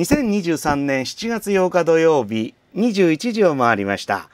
2023年7月8日土曜日21時を回りました。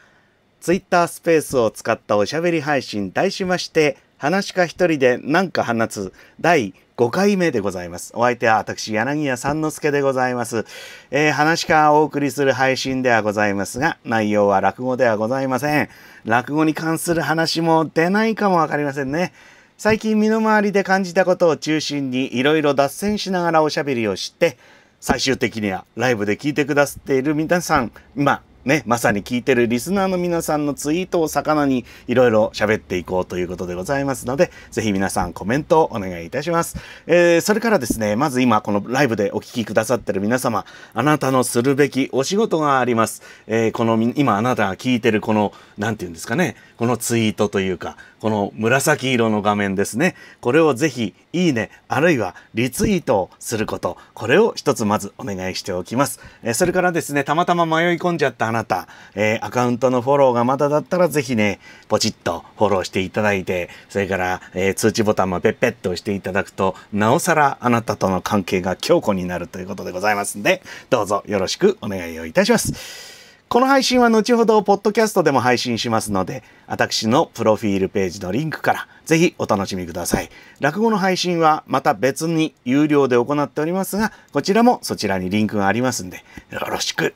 ツイッタースペースを使ったおしゃべり配信題しまして、話か一人で何か放つ第5回目でございます。お相手は私、柳家三之助でございます。えー、話かお送りする配信ではございますが、内容は落語ではございません。落語に関する話も出ないかもわかりませんね。最近身の回りで感じたことを中心にいろいろ脱線しながらおしゃべりをして、最終的にはライブで聞いてくださっている皆さん、今、ね、まさに聞いてるリスナーの皆さんのツイートを魚にいろいろ喋っていこうということでございますので、ぜひ皆さんコメントをお願いいたします。えー、それからですね、まず今このライブでお聴きくださってる皆様、あなたのするべきお仕事があります。えー、この今あなたが聞いてるこの、なんて言うんですかね、このツイートというか、この紫色の画面ですね。これをぜひ、いいね、あるいはリツイートをすること。これを一つまずお願いしておきます。えそれからですね、たまたま迷い込んじゃったあなた、えアカウントのフォローがまだだったらぜひね、ポチッとフォローしていただいて、それから、え通知ボタンもペッペッと押していただくと、なおさらあなたとの関係が強固になるということでございますんで、どうぞよろしくお願いをいたします。この配信は後ほど、ポッドキャストでも配信しますので、私のプロフィールページのリンクから、ぜひお楽しみください。落語の配信はまた別に有料で行っておりますが、こちらもそちらにリンクがありますんで、よろしく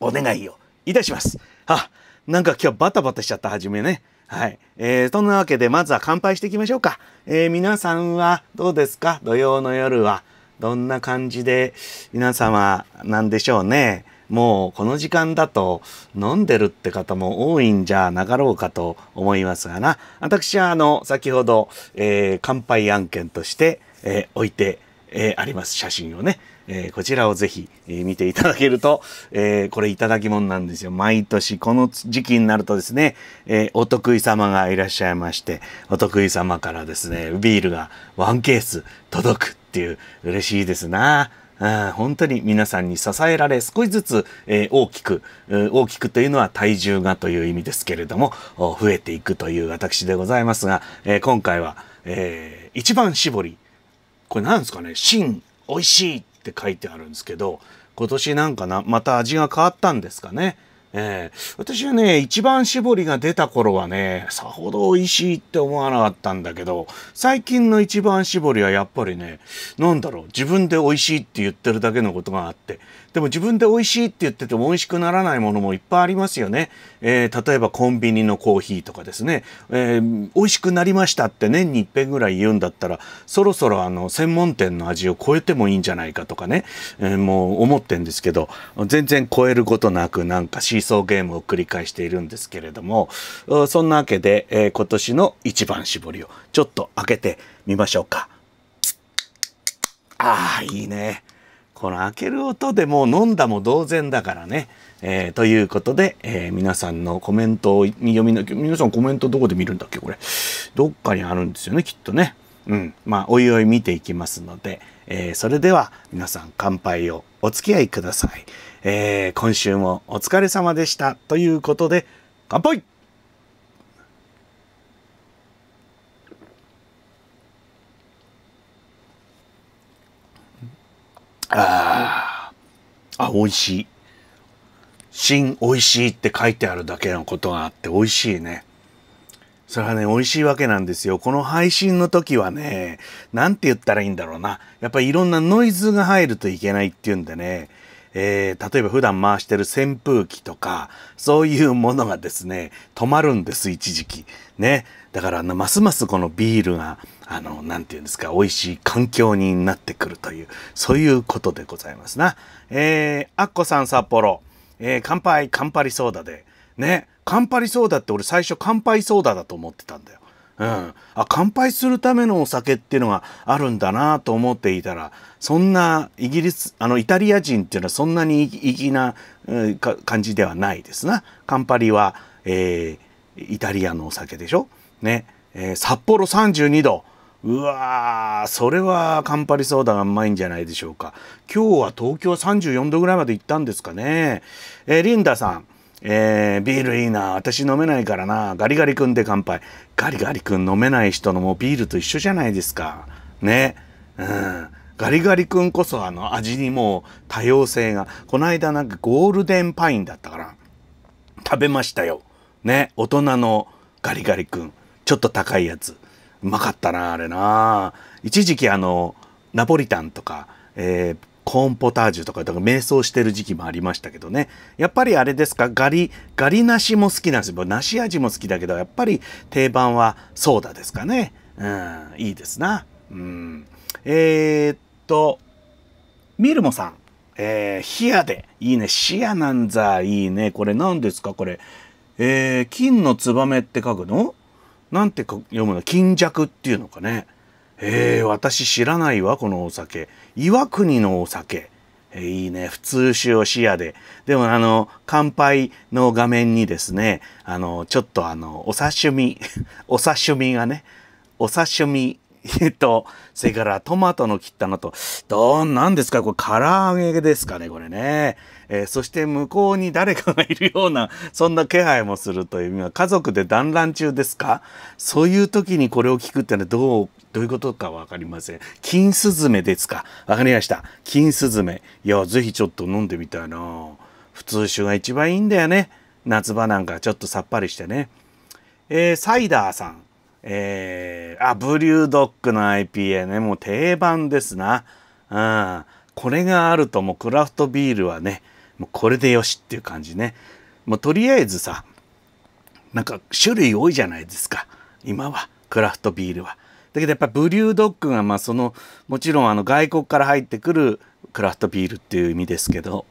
お願いをいたします。あ、なんか今日バタバタしちゃった、はじめね。はい。えー、そんなわけで、まずは乾杯していきましょうか。えー、皆さんはどうですか土曜の夜は。どんな感じで、皆様なんでしょうね。もうこの時間だと飲んでるって方も多いんじゃなかろうかと思いますがな、私はあの、先ほど、えー、乾杯案件として、えー、置いて、えー、あります写真をね、えー、こちらをぜひ、え見ていただけると、えこれいただきもんなんですよ。毎年この時期になるとですね、えお得意様がいらっしゃいまして、お得意様からですね、ビールがワンケース届くっていう嬉しいですな。あ本当に皆さんに支えられ少しずつ、えー、大きく、大きくというのは体重がという意味ですけれども、増えていくという私でございますが、えー、今回は、えー、一番絞り。これなんですかね新、美味しいって書いてあるんですけど、今年なんかな、また味が変わったんですかね。えー、私はね、一番絞りが出た頃はね、さほど美味しいって思わなかったんだけど、最近の一番絞りはやっぱりね、なんだろう、自分で美味しいって言ってるだけのことがあって、でも自分で美味しいって言ってても美味しくならないものもいっぱいありますよね。えー、例えばコンビニのコーヒーとかですね、えー、美味しくなりましたって年に一遍ぐらい言うんだったら、そろそろあの、専門店の味を超えてもいいんじゃないかとかね、えー、もう思ってんですけど、全然超えることなくなんかシーソーゲームを繰り返しているんですけれども、そんなわけで、えー、今年の一番絞りをちょっと開けてみましょうか。ああ、いいね。この開ける音でもう飲んだも同然だからね。えー、ということで、えー、皆さんのコメントを読みなきゃ、皆さんコメントどこで見るんだっけこれ。どっかにあるんですよね、きっとね。うん。まあ、おいおい見ていきますので、えー、それでは皆さん乾杯をお付き合いください。え今週もお疲れ様でした。ということで、乾杯ああ、美味しい。新美味しいって書いてあるだけのことがあって美味しいね。それはね、美味しいわけなんですよ。この配信の時はね、なんて言ったらいいんだろうな。やっぱりいろんなノイズが入るといけないっていうんでね、えー、例えば普段回してる扇風機とか、そういうものがですね、止まるんです、一時期。ね。だからますますこのビールがあの何て言うんですか美味しい環境になってくるというそういうことでございますな。えー、アッコさん札幌、えー、乾杯乾杯ソーダでね乾杯ソーダって俺最初乾杯ソーダだと思ってたんだよ。うん、あ乾杯するためのお酒っていうのがあるんだなと思っていたらそんなイギリスあのイタリア人っていうのはそんなに粋な、うん、感じではないですな。乾杯パは、えー、イタリアのお酒でしょね、えー、札幌32度。うわー、それはカンパリソーダがうまいんじゃないでしょうか。今日は東京34度ぐらいまで行ったんですかね。えー、リンダさん、えー、ビールいいな、私飲めないからな、ガリガリ君で乾杯。ガリガリ君飲めない人のもうビールと一緒じゃないですか。ね。うん。ガリガリ君こそあの味にもう多様性が。この間なんかゴールデンパインだったから、食べましたよ。ね。大人のガリガリ君。ちょっと高いやつうまかったなあれな一時期あのナポリタンとか、えー、コーンポタージュとかだから瞑想してる時期もありましたけどねやっぱりあれですかガリガリ梨も好きなんですよ梨味も好きだけどやっぱり定番はソーダですかねうんいいですなうんえー、っとミルモさんえー、冷やでいいね視野なんざいいねこれ何ですかこれえー、金のツバメって書くのなんて読むの金弱っていうのかね。えー、私知らないわ、このお酒。岩国のお酒。えー、いいね。普通酒を視野で。でも、あの、乾杯の画面にですね、あの、ちょっとあの、お刺身、お刺身がね、お刺身 と、それからトマトの切ったのと、どんなんですかこれ唐揚げですかねこれね。えー、そして向こうに誰かがいるようなそんな気配もするという意味は家族で団らん中ですかそういう時にこれを聞くってのはどうどういうことか分かりません。金スズメですか分かりました。金スズメ。いや是非ちょっと飲んでみたいな。普通酒が一番いいんだよね。夏場なんかちょっとさっぱりしてね。えー、サイダーさん。えー、あ、ブリュードッグの IPA ね、もう定番ですな。うん。これがあるともうクラフトビールはね、もうこれでよしっていう感じね。もうとりあえずさ、なんか種類多いじゃないですか。今は、クラフトビールは。だけどやっぱブリュードッグがまあそのもちろんあの外国から入ってくるクラフトビールっていう意味ですけど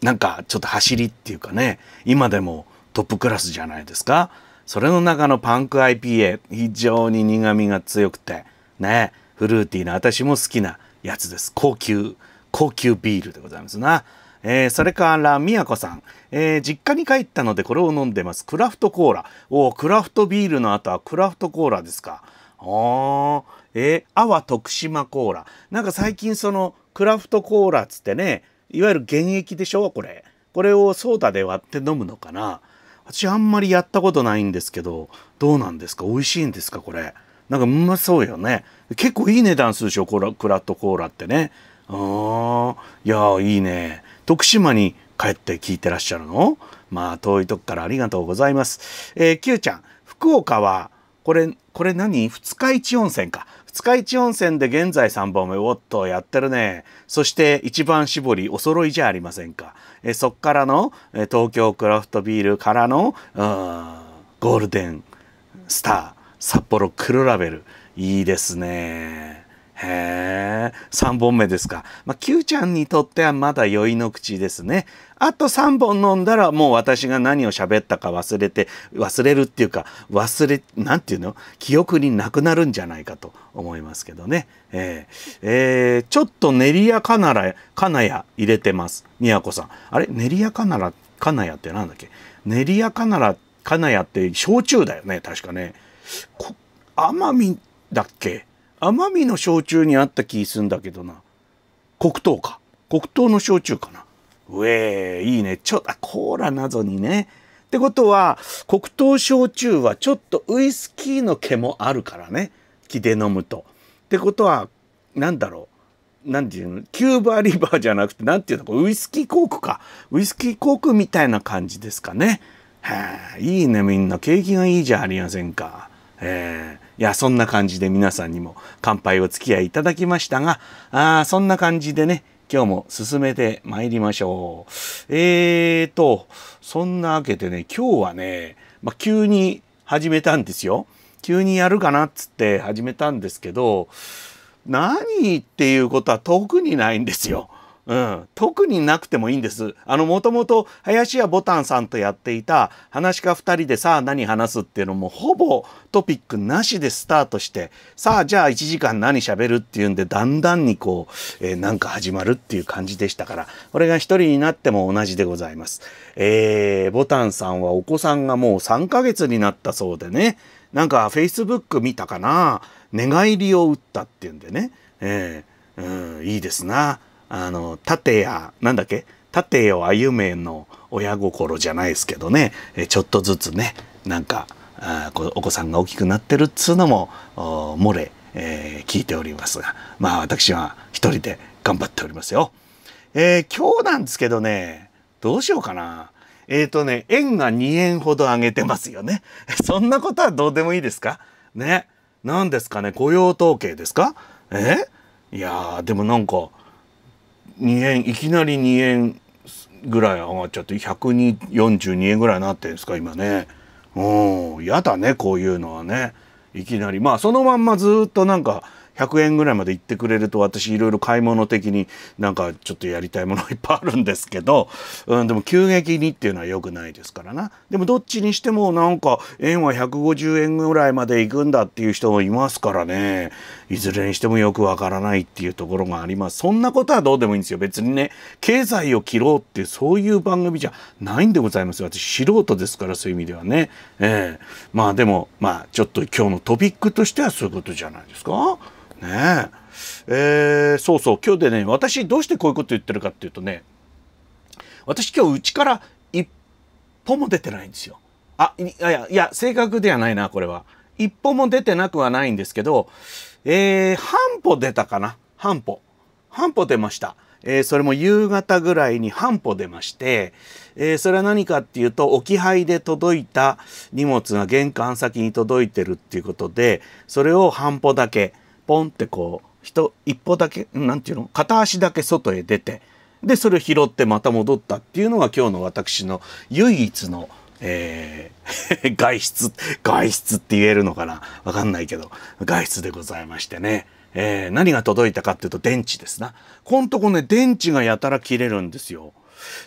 なんかちょっと走りっていうかね今でもトップクラスじゃないですかそれの中のパンク IPA 非常に苦みが強くてねフルーティーな私も好きなやつです高級高級ビールでございますなえー、それから、みやこさん、えー、実家に帰ったのでこれを飲んでます。クラフトコーラ。おクラフトビールの後はクラフトコーラですか。ああ、えー、阿波徳島コーラ。なんか最近その、クラフトコーラっつってね、いわゆる現役でしょこれ。これをソーダで割って飲むのかな私あんまりやったことないんですけど、どうなんですか美味しいんですかこれ。なんかうまそうよね。結構いい値段するでしょこれクラフトコーラってね。ああ、いやいいね。徳島に帰って聞いてらっしゃるのまあ遠いとこからありがとうございます。えー、Q ちゃん、福岡は、これ、これ何二日市温泉か。二日市温泉で現在3本目、おっと、やってるね。そして一番絞り、お揃いじゃありませんか。えそっからの、え東京クラフトビールからの、うん、ゴールデンスター、札幌黒ラベル。いいですね。へえ、3本目ですか。まあ、Q ちゃんにとってはまだ酔いの口ですね。あと3本飲んだらもう私が何を喋ったか忘れて、忘れるっていうか、忘れ、なんていうの記憶になくなるんじゃないかと思いますけどね。えー、えー、ちょっと練りやかなら、かなや入れてます。宮子さん。あれ練りやかなら、かなやってなんだっけ練りやかなら、かなやって焼酎だよね、確かね。こ甘みだっけ奄美の焼酎にあった気すんだけどな黒糖か黒糖の焼酎かなうえー、いいねちょっとコーラなぞにねってことは黒糖焼酎はちょっとウイスキーの毛もあるからね木で飲むと。ってことは何だろう何て言うのキューバリバーじゃなくて何て言うのウイスキーコークかウイスキーコークみたいな感じですかね。はあいいねみんな景気がいいじゃありませんか。えー、いや、そんな感じで皆さんにも乾杯お付き合いいただきましたが、あそんな感じでね、今日も進めてまいりましょう。えーと、そんなわけでね、今日はね、まあ、急に始めたんですよ。急にやるかなっつって始めたんですけど、何っていうことは特にないんですよ。うん、特になくてもいいんです。あの、もともと林家ぼたんさんとやっていた話か二人でさあ何話すっていうのもほぼトピックなしでスタートして、さあじゃあ1時間何喋るっていうんでだんだんにこう、えー、なんか始まるっていう感じでしたから、これが一人になっても同じでございます。えー、ぼたんさんはお子さんがもう3ヶ月になったそうでね、なんか Facebook 見たかな、寝返りを打ったっていうんでね、えー、うん、いいですな。あの、盾や、なんだっけ盾よ歩めの親心じゃないですけどね、えちょっとずつね、なんか、あお子さんが大きくなってるっつうのも、漏れ、えー、聞いておりますが、まあ私は一人で頑張っておりますよ。えー、今日なんですけどね、どうしようかな。えっ、ー、とね、円が2円ほど上げてますよね。そんなことはどうでもいいですかね。何ですかね、雇用統計ですかえいやー、でもなんか、2円いきなり2円ぐらい上がっちゃって142円ぐらいなってるんですか今ねうんやだねこういうのはねいきなりまあそのまんまずっとなんか100円ぐらいまで行ってくれると私いろいろ買い物的になんかちょっとやりたいものいっぱいあるんですけど、うん、でも急激にっていうのは良くないですからな。でもどっちにしてもなんか円は150円ぐらいまで行くんだっていう人もいますからね。いずれにしてもよくわからないっていうところがあります。そんなことはどうでもいいんですよ。別にね、経済を切ろうってそういう番組じゃないんでございます。私素人ですからそういう意味ではね。ええー、まあでも、まあちょっと今日のトピックとしてはそういうことじゃないですか。ねええー、そうそう今日でね私どうしてこういうこと言ってるかっていうとね私今日うちから一歩も出てないんですよ。あいやいや正確ではないなこれは。一歩も出てなくはないんですけど、えー、半歩出たかな半歩。半歩出ました。えー、それも夕方ぐらいに半歩出まして、えー、それは何かっていうと置き配で届いた荷物が玄関先に届いてるっていうことでそれを半歩だけポンってこう人一歩だけ何て言うの片足だけ外へ出てでそれを拾ってまた戻ったっていうのが今日の私の唯一の、えー、外出外出って言えるのかなわかんないけど外出でございましてね。えー、何が届いたかっていうと電池ですな。こんとこね、電池がやたら切れるんですよ。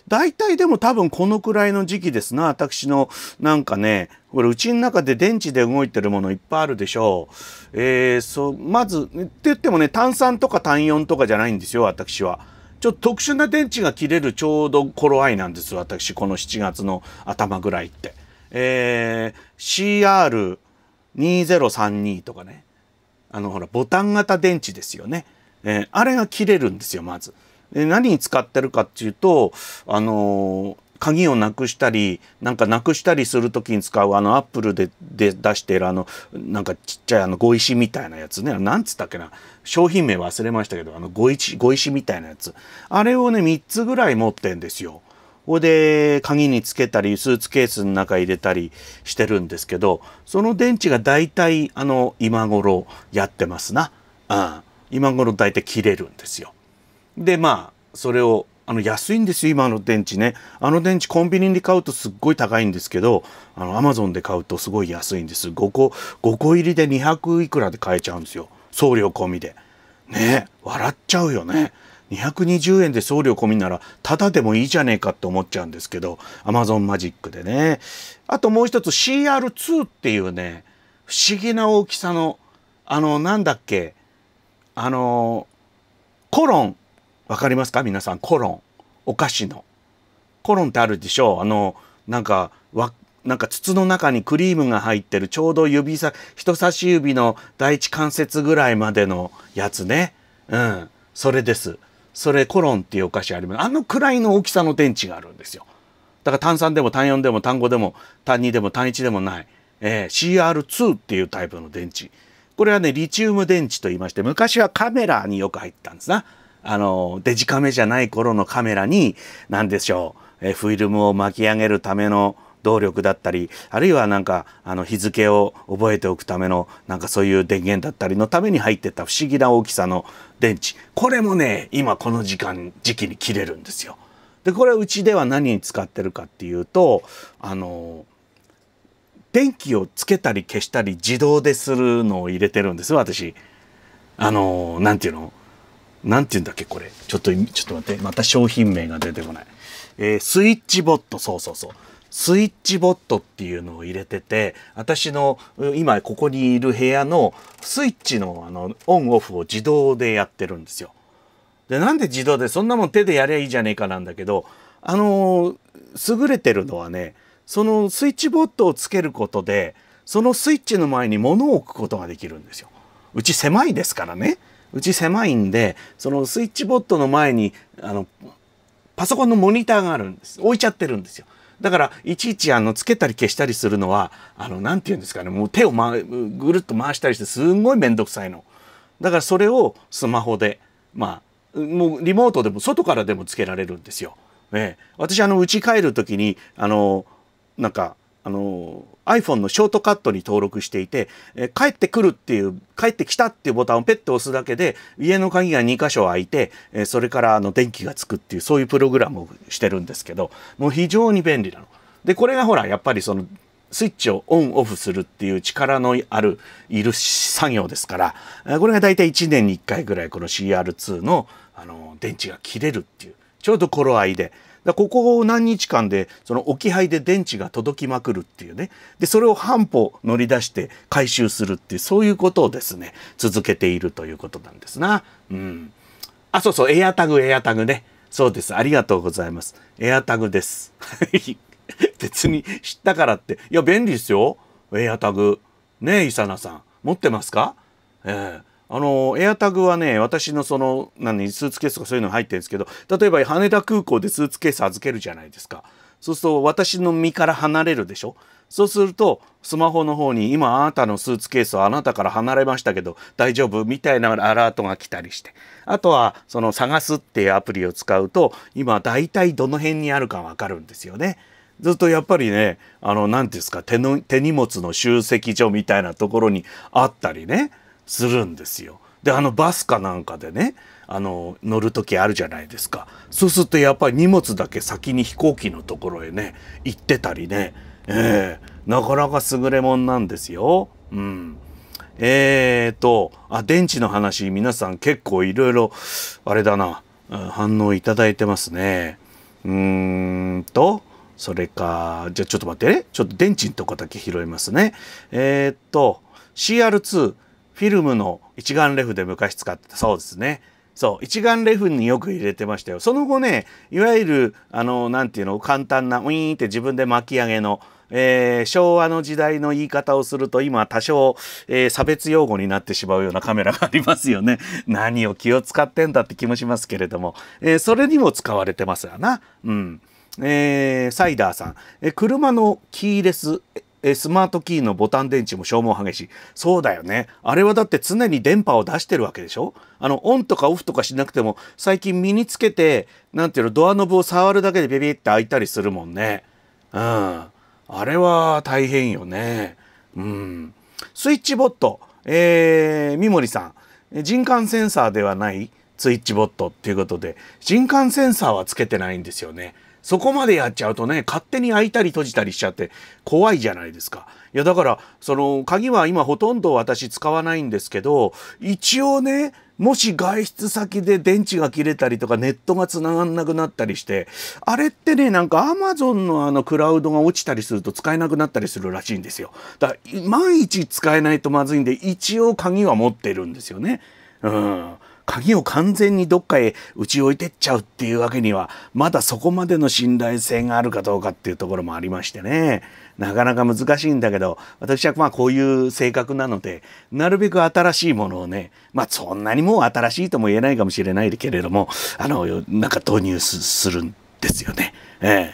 大体でも多分このくらいの時期ですな、私のなんかね、これうちの中で電池で動いてるものいっぱいあるでしょう。えー、そう、まず、って言ってもね、炭酸とか単4とかじゃないんですよ、私は。ちょっと特殊な電池が切れるちょうど頃合いなんです私、この7月の頭ぐらいって。えー、CR2032 とかね。あの、ほら、ボタン型電池ですよね。えー、あれが切れるんですよ、まず。で何に使ってるかっていうと、あの鍵をなくしたりなんかなくしたりする時に使うあのアップルでで出してるあのなんかちっちゃいあの碁石みたいなやつねなんつったっけな商品名忘れましたけどあの碁石石みたいなやつあれをね3つぐらい持ってんですよ。こで鍵につけたりスーツケースの中入れたりしてるんですけどその電池が大体あの今頃やってますな、うん、今頃大体切れるんですよ。でまあそれをあの安いんですよ今の電池ねあの電池コンビニで買うとすっごい高いんですけどあのアマゾンで買うとすごい安いんです5個5個入りで200いくらで買えちゃうんですよ送料込みでね笑っちゃうよね220円で送料込みならタダでもいいじゃねえかって思っちゃうんですけどアマゾンマジックでねあともう一つ CR2 っていうね不思議な大きさのあのなんだっけあのコロンわかりますか皆さん、コロン。お菓子の。コロンってあるでしょあの、なんか、わ、なんか筒の中にクリームが入ってる、ちょうど指さ、人差し指の第一関節ぐらいまでのやつね。うん。それです。それ、コロンっていうお菓子あります。あのくらいの大きさの電池があるんですよ。だから単3でも単4でも単5でも単2でも単1でもない、えー、CR2 っていうタイプの電池。これはね、リチウム電池と言いまして、昔はカメラによく入ってたんですな。あの、デジカメじゃない頃のカメラに、何でしょう、えフィルムを巻き上げるための動力だったり、あるいはなんか、あの、日付を覚えておくための、なんかそういう電源だったりのために入ってた不思議な大きさの電池。これもね、今この時間、時期に切れるんですよ。で、これうちでは何に使ってるかっていうと、あの、電気をつけたり消したり自動でするのを入れてるんです私。あの、なんていうのなんて言うんだっけ、これ。ちょっと、ちょっと待って。また商品名が出てこない。えー、スイッチボット。そうそうそう。スイッチボットっていうのを入れてて、私の今ここにいる部屋のスイッチのあのオンオフを自動でやってるんですよ。で、なんで自動でそんなもん手でやりゃいいじゃねえかなんだけど、あのー、優れてるのはね、そのスイッチボットをつけることで、そのスイッチの前に物を置くことができるんですよ。うち狭いですからね。うち狭いんで、そのスイッチボットの前に、あの、パソコンのモニターがあるんです。置いちゃってるんですよ。だから、いちいち、あの、つけたり消したりするのは、あの、なんて言うんですかね、もう手を、ま、ぐるっと回したりして、すんごいめんどくさいの。だから、それをスマホで、まあ、もうリモートでも、外からでもつけられるんですよ。ええ、私、あの、家帰る時に、あの、なんか、あの、iPhone のショートカットに登録していて、え帰ってくるっていう、帰ってきたっていうボタンをペッと押すだけで、家の鍵が2箇所開いて、えそれからあの電気がつくっていう、そういうプログラムをしてるんですけど、もう非常に便利なの。で、これがほら、やっぱりその、スイッチをオンオフするっていう力のある、いる作業ですから、これが大体1年に1回ぐらいこの CR2 の、あの、電池が切れるっていう、ちょうど頃合いで、だここ何日間でその置き配で電池が届きまくるっていうねでそれを半歩乗り出して回収するっていうそういうことをですね続けているということなんですな。うん、あそうそうエアタグエアタグねそうですありがとうございますエアタグです。別に知ったからっていや便利ですよエアタグねえイサナさん持ってますか、えーあの、エアタグはね、私のその、何、スーツケースとかそういうの入ってるんですけど、例えば羽田空港でスーツケース預けるじゃないですか。そうすると、私の身から離れるでしょそうすると、スマホの方に、今あなたのスーツケースはあなたから離れましたけど、大丈夫みたいなアラートが来たりして。あとは、その、探すっていうアプリを使うと、今、大体どの辺にあるかわかるんですよね。ずっとやっぱりね、あの、何て言うんですか手の、手荷物の集積所みたいなところにあったりね。するんですよ。であのバスかなんかでねあの乗る時あるじゃないですかそうするとやっぱり荷物だけ先に飛行機のところへね行ってたりね、えー、なかなか優れもんなんですよ。うん、えーとあ電池の話皆さん結構いろいろあれだな反応いただいてますね。うーんとそれかじゃあちょっと待ってねちょっと電池のとこだけ拾いますね。えー、っと CR2 フィルムの一眼レフで昔使ってたそうですね。そう、一眼レフによく入れてましたよ。その後ね、いわゆる、あの、なんていうの、簡単な、ウィーンって自分で巻き上げの、えー、昭和の時代の言い方をすると今多少、えー、差別用語になってしまうようなカメラがありますよね。何を気を使ってんだって気もしますけれども、えー、それにも使われてますわな。うん。えー、サイダーさん、え車のキーレスえスマートキーのボタン電池も消耗激しい。そうだよね。あれはだって常に電波を出してるわけでしょあの、オンとかオフとかしなくても、最近身につけて、なんていうの、ドアノブを触るだけでビビって開いたりするもんね。うん。あれは大変よね。うん。スイッチボット。えー、三森さん。人感センサーではないスイッチボットっていうことで、人感センサーはつけてないんですよね。そこまでやっちゃうとね、勝手に開いたり閉じたりしちゃって怖いじゃないですか。いや、だから、その、鍵は今ほとんど私使わないんですけど、一応ね、もし外出先で電池が切れたりとかネットが繋がんなくなったりして、あれってね、なんか Amazon のあのクラウドが落ちたりすると使えなくなったりするらしいんですよ。だから、万一使えないとまずいんで、一応鍵は持ってるんですよね。うん。鍵を完全にどっかへ打ち置いてっちゃうっていうわけには、まだそこまでの信頼性があるかどうかっていうところもありましてね、なかなか難しいんだけど、私はまあこういう性格なので、なるべく新しいものをね、まあそんなにもう新しいとも言えないかもしれないけれども、あの、なんか導入するんですよね。えー、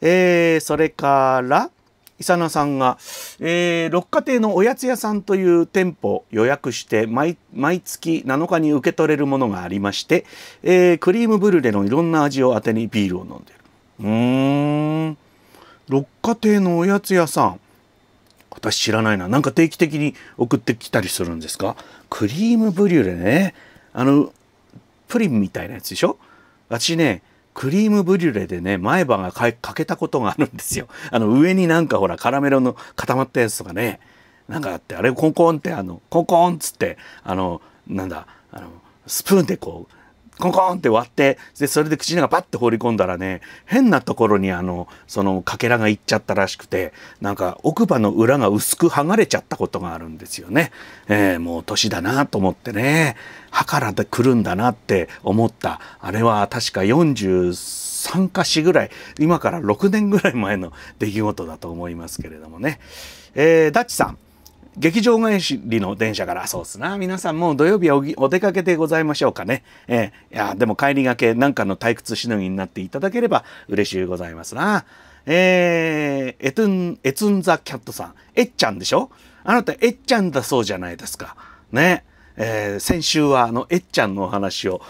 えー、それから、イサナさんが、えー、六花亭のおやつ屋さんという店舗予約して毎、毎月7日に受け取れるものがありまして、えー、クリームブリュレのいろんな味を当てにビールを飲んでる。うーん。六花亭のおやつ屋さん。私知らないな。なんか定期的に送ってきたりするんですかクリームブリュレね。あの、プリンみたいなやつでしょ私ね、クリームブリュレでね、前歯がかけたことがあるんですよ。あの、上になんかほら、カラメロの固まったやつとかね、なんかあって、あれコンコンって、あの、コンコンっつって、あの、なんだ、あの、スプーンでこう、コンコンって割って、で、それで口の中パッて放り込んだらね、変なところにあの、そのかけらがいっちゃったらしくて、なんか奥歯の裏が薄く剥がれちゃったことがあるんですよね。えー、もう年だなと思ってね、歯からで来るんだなって思った。あれは確か43 3か4ぐらい今から6年ぐらい前の出来事だと思いますけれどもね。えー、ダッチさん劇場返りの電車から、そうっすな。皆さんもう土曜日はお出かけでございましょうかね。えー、いや、でも帰りがけなんかの退屈しのぎになっていただければ嬉しいございますな。えー、エトゥン、エツンザキャットさん。えっちゃんでしょあなた、えっちゃんだそうじゃないですか。ね。えー、先週はあのえっちゃんのお話を、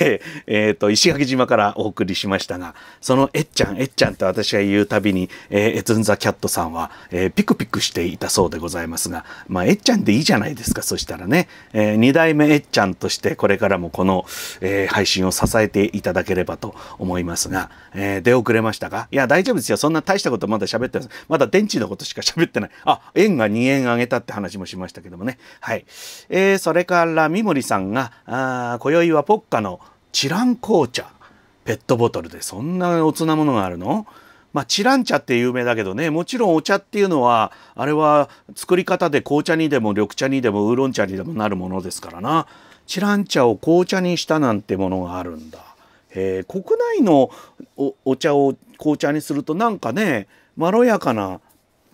え えー、と石垣島からお送りしましたがそのえっちゃんえっちゃんって私が言うたびに、えー、エツンザキャットさんは、えー、ピクピクしていたそうでございますが、まあ、えっちゃんでいいじゃないですかそしたらね、えー、2代目えっちゃんとしてこれからもこの、えー、配信を支えていただければと思いますが、えー、出遅れましたかいや大丈夫ですよそんな大したことまだ喋ってままだ電池のことしか喋ってないあ円が2円上げたって話もしましたけどもねはい、えー、それからから三森さんがあ今宵はポッカのチラン紅茶ペットボトルでそんなおつなものがあるのまあ、チラン茶って有名だけどねもちろんお茶っていうのはあれは作り方で紅茶にでも緑茶にでもウーロン茶にでもなるものですからなチラン茶を紅茶にしたなんてものがあるんだ。えー、国内のお茶を紅茶にするとなんかねまろやかな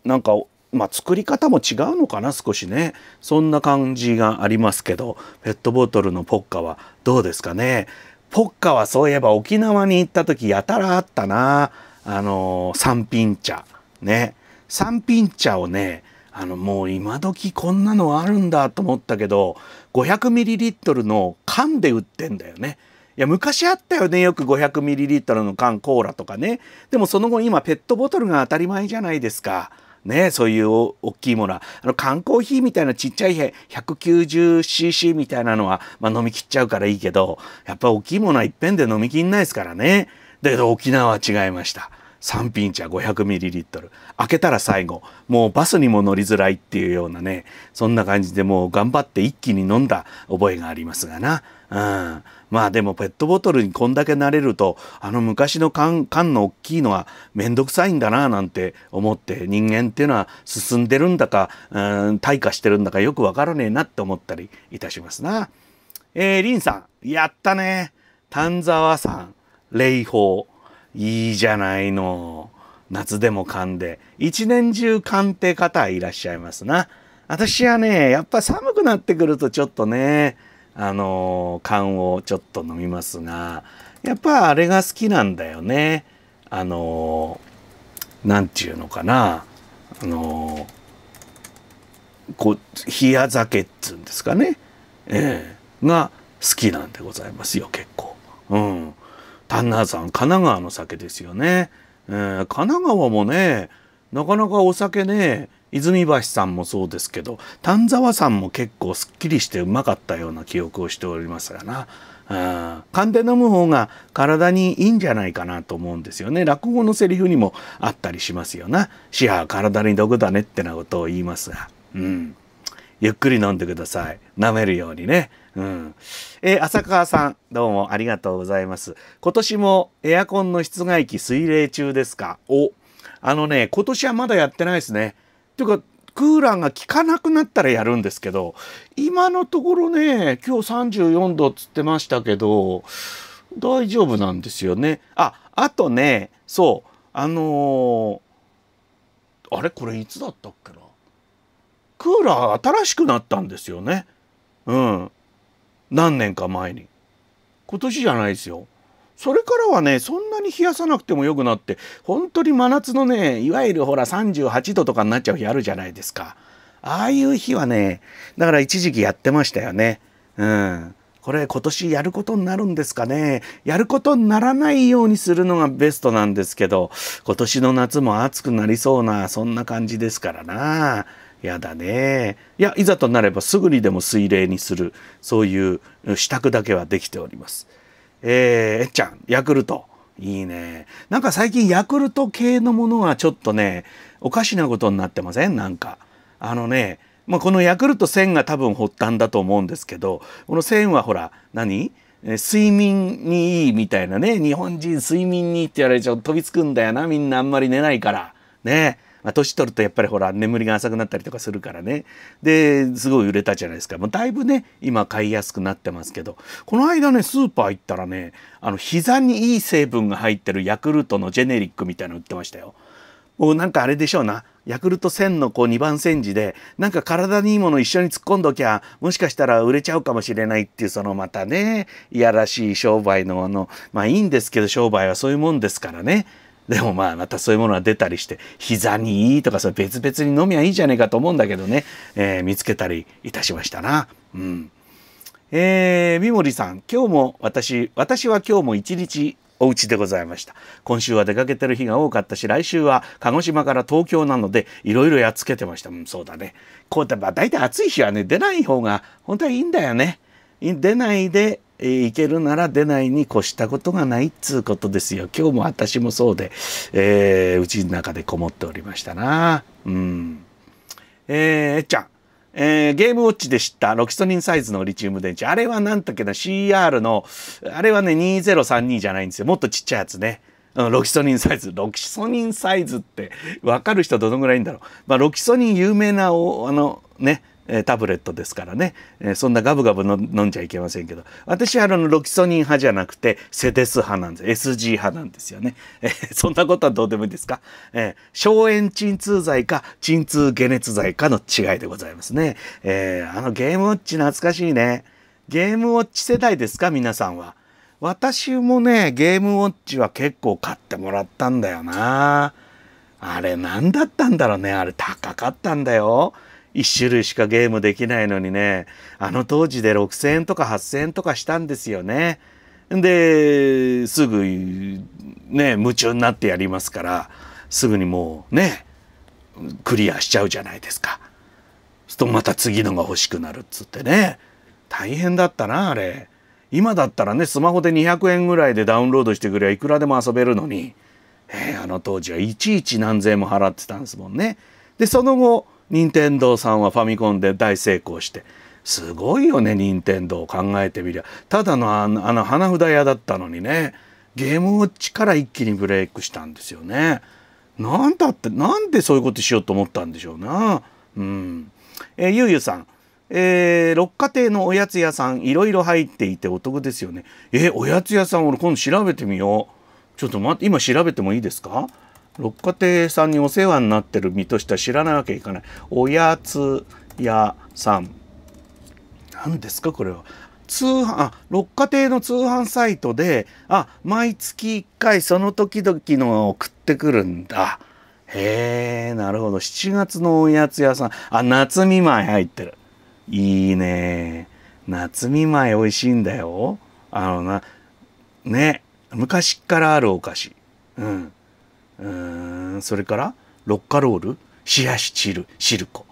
なんかまあ、作り方も違うのかな少しねそんな感じがありますけどペットボトルのポッカはどうですかねポッカはそういえば沖縄に行った時やたらあったなあの三品茶ね三品茶をねあのもう今時こんなのあるんだと思ったけど 500ml の缶で売ってんだよね。いや昔あったよねよく 500ml の缶コーラとかねでもその後今ペットボトルが当たり前じゃないですか。ね、そういう大きいものは。あの、缶コーヒーみたいなちっちゃい 190cc みたいなのは、まあ、飲み切っちゃうからいいけど、やっぱ大きいものは一遍で飲みきんないですからね。だけど沖縄は違いました。3ピンチは5 0 0トル開けたら最後もうバスにも乗りづらいっていうようなねそんな感じでもう頑張って一気に飲んだ覚えがありますがな。うん、まあでもペットボトルにこんだけ慣れるとあの昔の缶缶の大きいのは面倒くさいんだななんて思って人間っていうのは進んでるんだか、うん、退化してるんだかよくわからねえなって思ったりいたしますな。えー、リンさんやったね丹沢さん霊峰いいじゃないの。夏でも噛んで、一年中噛んて方いらっしゃいますな。私はね、やっぱ寒くなってくるとちょっとね、あのー、缶をちょっと飲みますが、やっぱあれが好きなんだよね。あのー、なんていうのかな。あのー、こう、冷や酒っつうんですかね。ええー、が好きなんでございますよ、結構。うん。丹那さん神奈川の酒ですよね、えー、神奈川もねなかなかお酒ね泉橋さんもそうですけど丹沢さんも結構すっきりしてうまかったような記憶をしておりますがな噛んで飲む方が体にいいんじゃないかなと思うんですよね。落語のセリフにもあったりしますよな。死は体に毒だねってなことを言いますが。うん。ゆっくり飲んでください。舐めるようにね。うん。えー、浅川さん、どうもありがとうございます。今年もエアコンの室外機水冷中ですかお、あのね、今年はまだやってないですね。ていうか、クーラーが効かなくなったらやるんですけど、今のところね、今日34度っつってましたけど、大丈夫なんですよね。あ、あとね、そう、あのー、あれこれいつだったっけな。クーラー新しくなったんですよね。うん。何年か前に今年じゃないですよそれからはねそんなに冷やさなくてもよくなって本当に真夏のねいわゆるほら38度とかになっちゃう日あるじゃないですかああいう日はねだから一時期やってましたよねうんこれ今年やることになるんですかねやることにならないようにするのがベストなんですけど今年の夏も暑くなりそうなそんな感じですからなやだねいやいざとなればすぐにでも水冷にするそういう支度だけはできております。えー、えっちゃんヤクルトいいねなんか最近ヤクルト系のものはちょっとねおかしなことになってませんなんかあのねまあ、このヤクルト1000が多分発端だと思うんですけどこの1000はほら何睡眠にいいみたいなね日本人睡眠にいいって言われちゃう飛びつくんだよなみんなあんまり寝ないからねまあ、年取るとやっぱりほら眠りが浅くなったりとかするからねですごい売れたじゃないですかもうだいぶね今買いやすくなってますけどこの間ねスーパー行ったらねあの膝にいい成分が入ってるヤクルトのジェネリックみたいなの売ってましたよ。もうなんかあれでしょうなヤクルト1000のこう2番煎じでなんか体にいいもの一緒に突っ込んどきゃもしかしたら売れちゃうかもしれないっていうそのまたねいやらしい商売のあのまあいいんですけど商売はそういうもんですからねでもまあまたそういうものが出たりして膝にいいとかそれ別々に飲みゃいいじゃねえかと思うんだけどね、えー、見つけたりいたしましたな。うんえー、三森さん今日も私私は今日も一日お家でございました今週は出かけてる日が多かったし来週は鹿児島から東京なのでいろいろやっつけてました、うん、そうだねこうだ、まあ、大体暑い日はね出ない方が本当はいいんだよね出ないでえい行けるなら出ないに越したことがないっつうことですよ。今日も私もそうで、えー、うちの中でこもっておりましたな。うん。えー、えっちゃん。えー、ゲームウォッチで知ったロキソニンサイズのリチウム電池。あれはなんだっけな、CR の、あれはね、2032じゃないんですよ。もっとちっちゃいやつね。うん、ロキソニンサイズ。ロキソニンサイズって、わかる人どのぐらいいんだろう。まあ、ロキソニン有名な、あの、ね、えタブレットですからね、えそんなガブガブの飲んじゃいけませんけど私はあのロキソニン派じゃなくてセデス派なんです SG 派なんですよね、えそんなことはどうでもいいですか、え消炎鎮痛剤か鎮痛解熱剤かの違いでございますね、えー、あのゲームウォッチ懐かしいねゲームウォッチ世代ですか皆さんは私もねゲームウォッチは結構買ってもらったんだよなあれ何だったんだろうねあれ高かったんだよ一種類しかゲームできないのにねあの当時で6,000円とか8,000円とかしたんですよね。ですぐね夢中になってやりますからすぐにもうねクリアしちゃうじゃないですか。すとまた次のが欲しくなるっつってね大変だったなあれ。今だったらねスマホで200円ぐらいでダウンロードしてくればいくらでも遊べるのに、えー、あの当時はいちいち何千円も払ってたんですもんね。でその後任天堂さんはファミコンで大成功してすごいよね任天堂考えてみりゃただのあの花札屋だったのにねゲームウォッチから一気にブレイクしたんですよね。なんだってなんでそういうことしようと思ったんでしょうな。うん、えゆうゆうさんえー、六花亭のおやつ屋さんいろいろ入っていてお得ですよね。えおやつ屋さん俺今度調べてみよう。ちょっと待って今調べてもいいですか六花亭さんにお世話になってる身としては知らないわけいかない。おやつ屋さん。何ですかこれは。通販、あ、六花亭の通販サイトで、あ、毎月1回その時々のを送ってくるんだ。へえ、なるほど。7月のおやつ屋さん。あ、夏見舞い入ってる。いいね。夏見舞い美味しいんだよ。あのな、ね。昔からあるお菓子。うん。うんそれからロッカロールシアシチルシルコ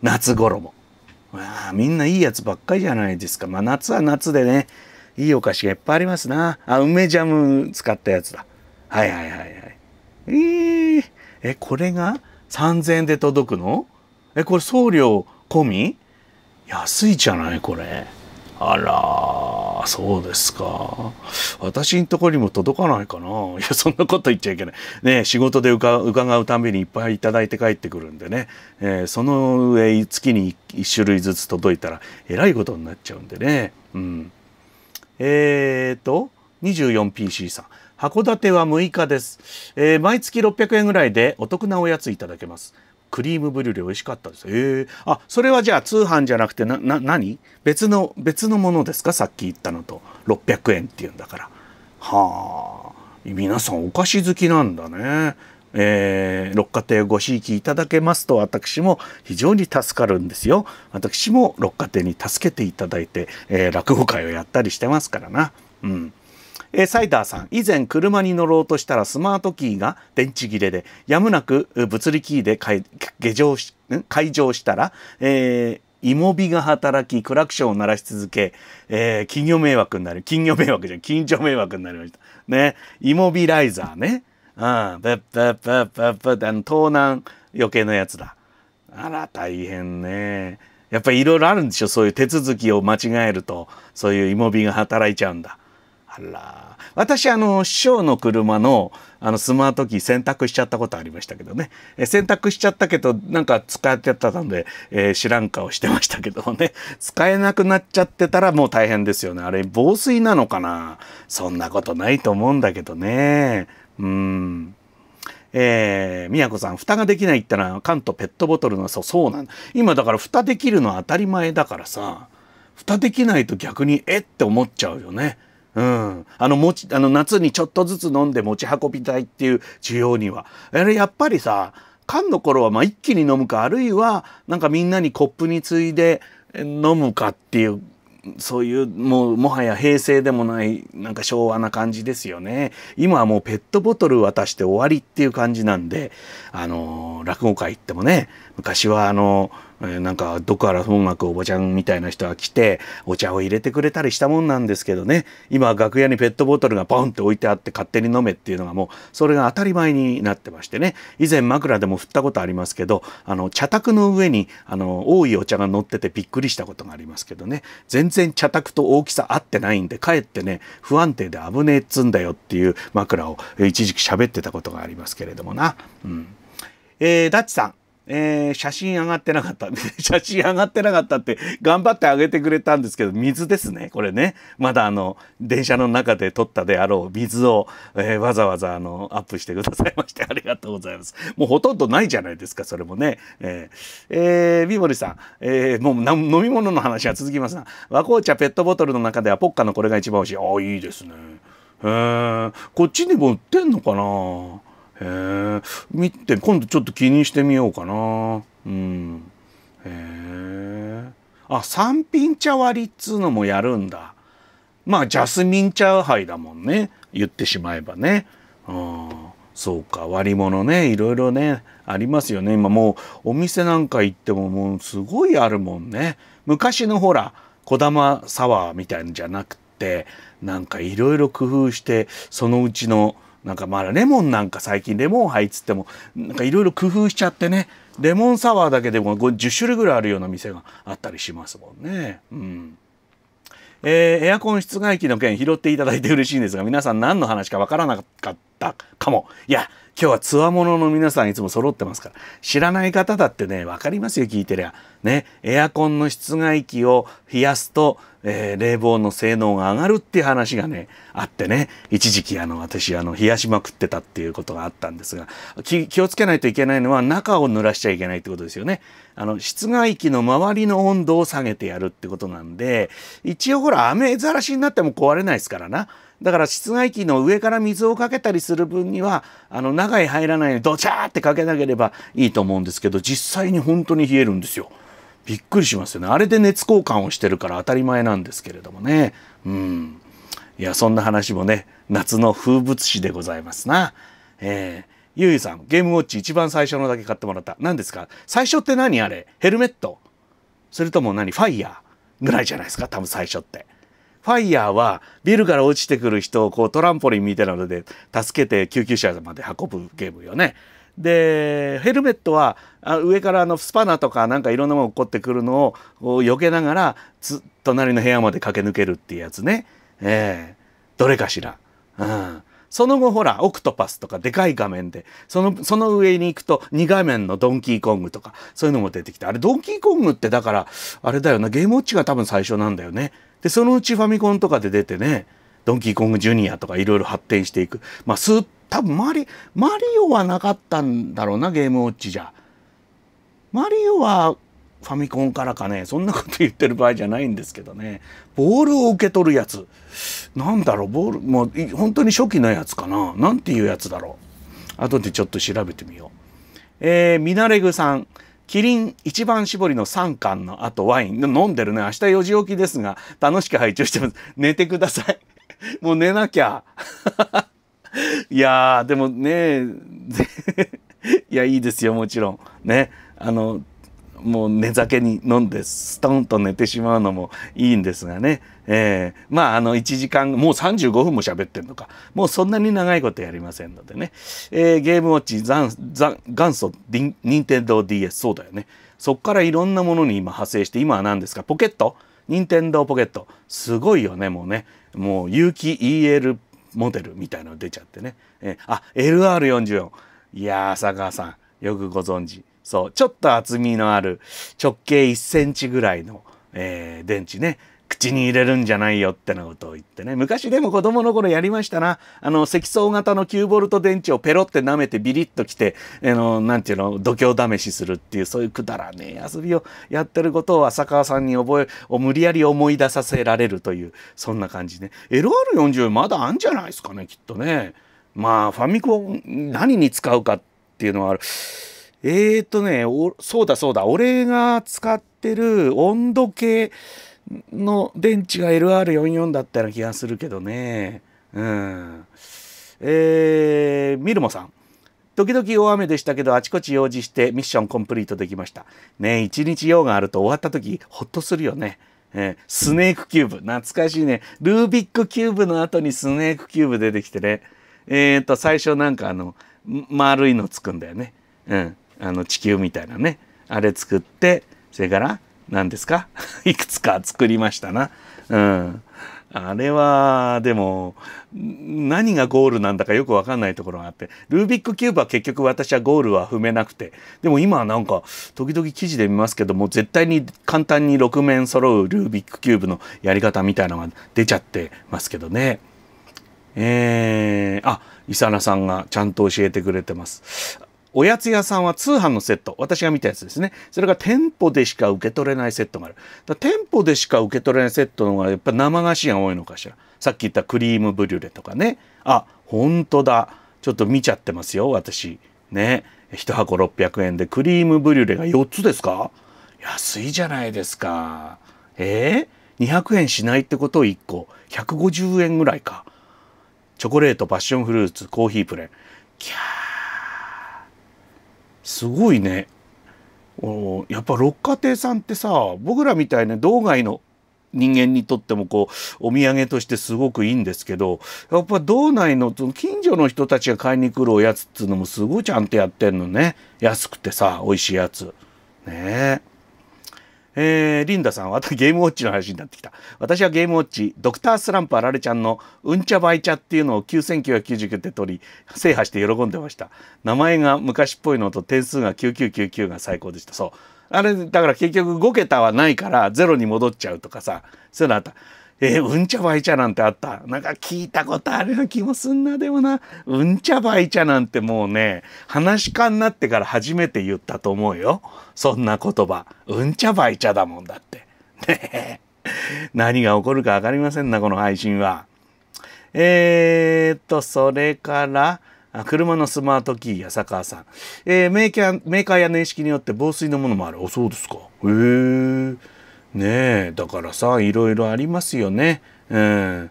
夏衣あみんないいやつばっかりじゃないですかまあ夏は夏でねいいお菓子がいっぱいありますなあ梅ジャム使ったやつだはいはいはいはいえー、えこれが3,000円で届くのえこれ送料込み安いじゃないこれ。あら、そうですか。私んとこにも届かないかな。いや、そんなこと言っちゃいけない。ね、仕事で伺うたびにいっぱいいただいて帰ってくるんでね。えー、その上、月に1種類ずつ届いたら、えらいことになっちゃうんでね。うん。えーと、24PC さん。函館は6日です。えー、毎月600円ぐらいでお得なおやついただけます。クリームブリュレ美味しかったです。ええー、あ、それはじゃあ通販じゃなくてな、な、何別の、別のものですかさっき言ったのと。600円っていうんだから。はあ。皆さんお菓子好きなんだね。えー、六花亭ご贔屓いただけますと私も非常に助かるんですよ。私も六花亭に助けていただいて、えー、落語会をやったりしてますからな。うん。えー、サイダーさん以前車に乗ろうとしたらスマートキーが電池切れでやむなく物理キーで解乗し解錠したら、えー芋火が働き、クラクションを鳴らし続け、えー、金魚迷惑になる。金魚迷惑じゃん。金魚迷惑になりました。ね。芋火ライザーね。うん。ブッブッブッブッブッあの、盗難余計なやつだ。あら、大変ね。やっぱりいろいろあるんでしょそういう手続きを間違えると、そういう芋火が働いちゃうんだ。あら私あの師匠の車のあのスマートキー選択しちゃったことありましたけどね、え選択しちゃったけどなんか使ってたんで、えー、知らん顔してましたけどね使えなくなっちゃってたらもう大変ですよねあれ防水なのかなそんなことないと思うんだけどねうんえー、宮子さん、蓋ができないってのは缶とペットボトルのそう、そうなん今だから蓋できるのは当たり前だからさ、蓋できないと逆にえって思っちゃうよね。うん、あの持ちあの夏にちょっとずつ飲んで持ち運びたいっていう需要にはあれやっぱりさ缶の頃はまあ一気に飲むかあるいはなんかみんなにコップに次いで飲むかっていうそういうもうもはや平成でもないなんか昭和な感じですよね今はもうペットボトル渡して終わりっていう感じなんであのー、落語会行ってもね昔はあのなんかこから本学おばちゃんみたいな人が来てお茶を入れてくれたりしたもんなんですけどね今楽屋にペットボトルがポンって置いてあって勝手に飲めっていうのがもうそれが当たり前になってましてね以前枕でも振ったことありますけどあの茶卓の上にあの多いお茶が乗っててびっくりしたことがありますけどね全然茶卓と大きさ合ってないんでかえってね不安定で危ねえっつんだよっていう枕を一時期喋ってたことがありますけれどもな。うんえー、ダッチさんえー、写真上がってなかった。写真上がってなかったって頑張ってあげてくれたんですけど、水ですね。これね。まだあの、電車の中で撮ったであろう水を、えー、わざわざあの、アップしてくださいまして、ありがとうございます。もうほとんどないじゃないですか、それもね。えー、えー、ビモリさん、えー、もう飲み物の話は続きますが、和紅茶ペットボトルの中ではポッカのこれが一番美味しい。ああ、いいですね。えこっちにも売ってんのかなえ見て今度ちょっと気にしてみようかなうんへえあ三品茶割りっつうのもやるんだまあジャスミン茶イだもんね言ってしまえばねあそうか割り物ねいろいろねありますよね今もうお店なんか行ってももうすごいあるもんね昔のほら小玉サワーみたいんじゃなくてなんかいろいろ工夫してそのうちのなんかまあレモンなんか最近レモン入イっつってもなんかいろいろ工夫しちゃってねレモンサワーだけでも10種類ぐらいあるような店があったりしますもんね。うんえー、エアコン室外機の件拾っていただいて嬉しいんですが皆さん何の話かわからなかったかもいや今日はつわものの皆さんいつも揃ってますから知らない方だってね分かりますよ聞いてりゃねエアコンの室外機を冷やすとえー、冷房の性能が上がるっていう話がね、あってね、一時期あの、私あの、冷やしまくってたっていうことがあったんですが、気をつけないといけないのは中を濡らしちゃいけないってことですよね。あの、室外機の周りの温度を下げてやるってことなんで、一応ほら、雨ざらしになっても壊れないですからな。だから室外機の上から水をかけたりする分には、あの、中へ入らないようにドチャーってかけなければいいと思うんですけど、実際に本当に冷えるんですよ。びっくりしますよね。あれで熱交換をしてるから当たり前なんですけれどもね。うん。いや、そんな話もね、夏の風物詩でございますな。えー、ゆいさん、ゲームウォッチ一番最初のだけ買ってもらった。何ですか最初って何あれヘルメットそれとも何ファイヤーぐらいじゃないですか多分最初って。ファイヤーはビルから落ちてくる人をこうトランポリンみたいなので助けて救急車まで運ぶゲームよね。でヘルメットは上からあのスパナとかなんかいろんなもの起こってくるのを避けながら隣の部屋まで駆け抜けるっていうやつね、えー、どれかしら、うん、その後ほらオクトパスとかでかい画面でそのその上に行くと2画面のドンキーコングとかそういうのも出てきてあれドンキーコングってだからあれだよなゲームウォッチが多分最初なんだよねでそのうちファミコンとかで出てねドンキーコングジュニアとかいろいろ発展していく。まあ、す、多分マリ、マリオはなかったんだろうな、ゲームウォッチじゃ。マリオはファミコンからかね、そんなこと言ってる場合じゃないんですけどね。ボールを受け取るやつ。なんだろう、ボール、もう本当に初期のやつかな。なんていうやつだろう。後でちょっと調べてみよう。えー、ミナレグさん。キリン一番搾りの3缶の後ワイン。飲んでるね。明日4時起きですが、楽しく拝聴してます。寝てください。もう寝なきゃ。いやー、でもね、いや、いいですよ、もちろん。ね。あの、もう寝酒に飲んでストンと寝てしまうのもいいんですがね、えー、まああの1時間もう35分も喋ってんのかもうそんなに長いことやりませんのでね、えー、ゲームウォッチザンザ元祖任天堂 DS そうだよねそっからいろんなものに今派生して今は何ですかポケット任天堂ポケットすごいよねもうねもう有機 EL モデルみたいの出ちゃってね、えー、あ LR44 いやー佐川さんよくご存知そうちょっと厚みのある直径1センチぐらいの、えー、電池ね口に入れるんじゃないよってなことを言ってね昔でも子供の頃やりましたなあの積層型の9ボルト電池をペロって舐めてビリッときてあのなんていうの度胸試しするっていうそういうくだらねえ遊びをやってることを浅川さんに覚えを無理やり思い出させられるというそんな感じね LR40 まだあんじゃないですかねきっとねまあファミコン何に使うかっていうのはあるえーとねそうだそうだ俺が使ってる温度計の電池が LR44 だったような気がするけどね。うん。えー、ミルモさん。時々大雨でしたけど、あちこち用事してミッションコンプリートできました。ね一日用があると終わった時、ほっとするよね。えー、スネークキューブ。懐かしいね。ルービックキューブの後にスネークキューブ出てきてね。えっ、ー、と、最初なんかあの、丸いのつくんだよね。うん。あの、地球みたいなね。あれ作って、それから、何ですか いくつか作りましたな。うん。あれは、でも、何がゴールなんだかよくわかんないところがあって、ルービックキューブは結局私はゴールは踏めなくて、でも今はなんか、時々記事で見ますけども、絶対に簡単に6面揃うルービックキューブのやり方みたいのが出ちゃってますけどね。えー、あ、イサナさんがちゃんと教えてくれてます。おやつ屋さんは通販のセット。私が見たやつですね。それが店舗でしか受け取れないセットがある。だ店舗でしか受け取れないセットの方がやっぱ生菓子が多いのかしら。さっき言ったクリームブリュレとかね。あ、本当だ。ちょっと見ちゃってますよ、私。ね。1箱600円でクリームブリュレが4つですか安いじゃないですか。えー、200円しないってことを1個。150円ぐらいか。チョコレート、パッションフルーツ、コーヒープレン。キャー。すごいねおやっぱ六花亭さんってさ僕らみたいな道外の人間にとってもこうお土産としてすごくいいんですけどやっぱ道内の近所の人たちが買いに来るおやつっつうのもすごいちゃんとやってんのね安くてさ美味しいやつねえ。えー、リンダさんはゲームウォッチの話になってきた。私はゲームウォッチ、ドクタースランプあられちゃんのうんちゃばいちゃっていうのを9999って取り、制覇して喜んでました。名前が昔っぽいのと点数が9999が最高でした。そう。あれ、だから結局5桁はないから0に戻っちゃうとかさ、そういうのあった。えー、うんちゃばいちゃなんてあった。なんか聞いたことあるような気もすんな、でもな。うんちゃばいちゃなんてもうね、話し家になってから初めて言ったと思うよ。そんな言葉。うんちゃばいちゃだもんだって。ね何が起こるかわかりませんな、この配信は。えー、っと、それから、車のスマートキー、浅川さん。えー、メーカー、メーカーや年式によって防水のものもある。お、そうですか。へえー。ねえだからさいろいろありますよね。うん、え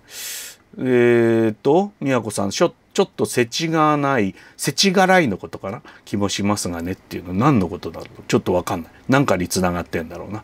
ー、っと宮子さんしょちょっとせちがないせちがらいのことかな気もしますがねっていうの何のことだろうちょっと分かんない何かにつながってんだろうな。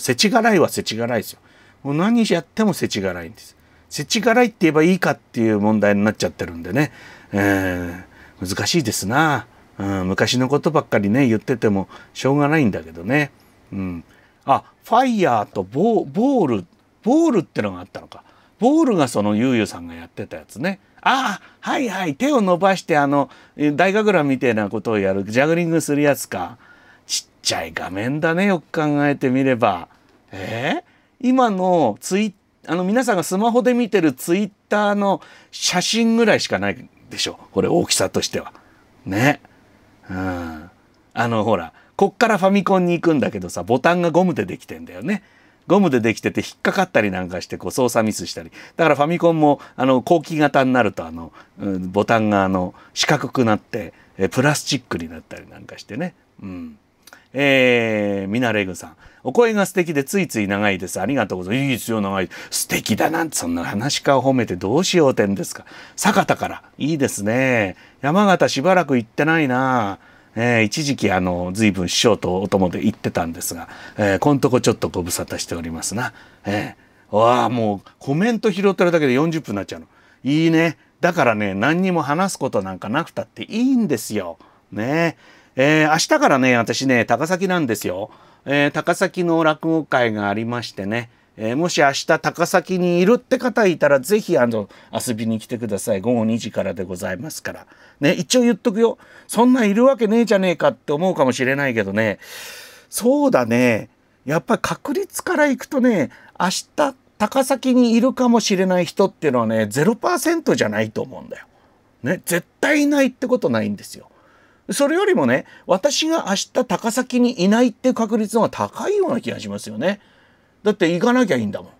せちがらいはせちがらいですよ。もう何やってもせちがらいんです。せちがらいって言えばいいかっていう問題になっちゃってるんでね、えー、難しいですな、うん、昔のことばっかりね言っててもしょうがないんだけどね。うんあファイヤーとボボールボールってのがあったのかボールがそのゆうゆさんがやってたやつねああはいはい手を伸ばしてあの大神楽みたいなことをやるジャグリングするやつかちっちゃい画面だねよく考えてみればえー、今のツイあの皆さんがスマホで見てるツイッターの写真ぐらいしかないでしょこれ大きさとしてはねうんあのほらこっからファミコンに行くんだけどさボタンがゴムでできてんだよね。ゴムでできてて引っかかったりなんかしてこう操作ミスしたりだからファミコンもあの後期型になるとあの、うん、ボタンがあの四角くなってえプラスチックになったりなんかしてね。うんえー、ミナレグさん。お声が素敵でついつい長いです。ありがとうございます。いいですよ、長い。素敵だなんて、そんな話かを褒めてどうしようてんですか。坂田から。いいですね。山形しばらく行ってないな。えー、一時期あの随分師匠とお供で行ってたんですが、えー、こんとこちょっとご無沙汰しておりますな。えー、わあもうコメント拾ってるだけで40分になっちゃうの。いいね。だからね何にも話すことなんかなくたっていいんですよ。ねえー、明日からね私ね高崎なんですよ。えー、高崎の落語会がありましてねえー、もし明日高崎にいるって方いたら、ぜひあの、遊びに来てください。午後2時からでございますから。ね、一応言っとくよ。そんないるわけねえじゃねえかって思うかもしれないけどね。そうだね。やっぱり確率からいくとね、明日高崎にいるかもしれない人っていうのはね、0%じゃないと思うんだよ。ね、絶対いないってことないんですよ。それよりもね、私が明日高崎にいないっていう確率の方が高いような気がしますよね。だって行かなきゃいいんだも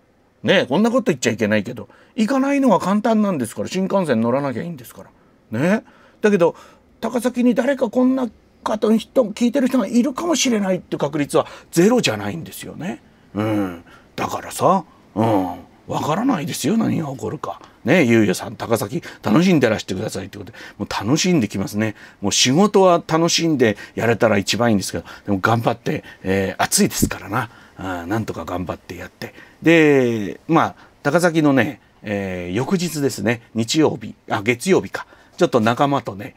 ん。ねこんなこと言っちゃいけないけど行かないのは簡単なんですから新幹線乗らなきゃいいんですから。ねだけど高崎に誰かこんな方の人聞いてる人がいるかもしれないって確率はゼロじゃないんですよね。うん、だからさ、うん、わからないですよ何が起こるか。ねゆうゆさん高崎楽しんでらしてくださいってことでもう楽しんできますねもう仕事は楽しんでやれたら一番いいんですけどでも頑張って、えー、暑いですからな。あなんとか頑張ってやってでまあ高崎のね、えー、翌日ですね日曜日あ月曜日かちょっと仲間とね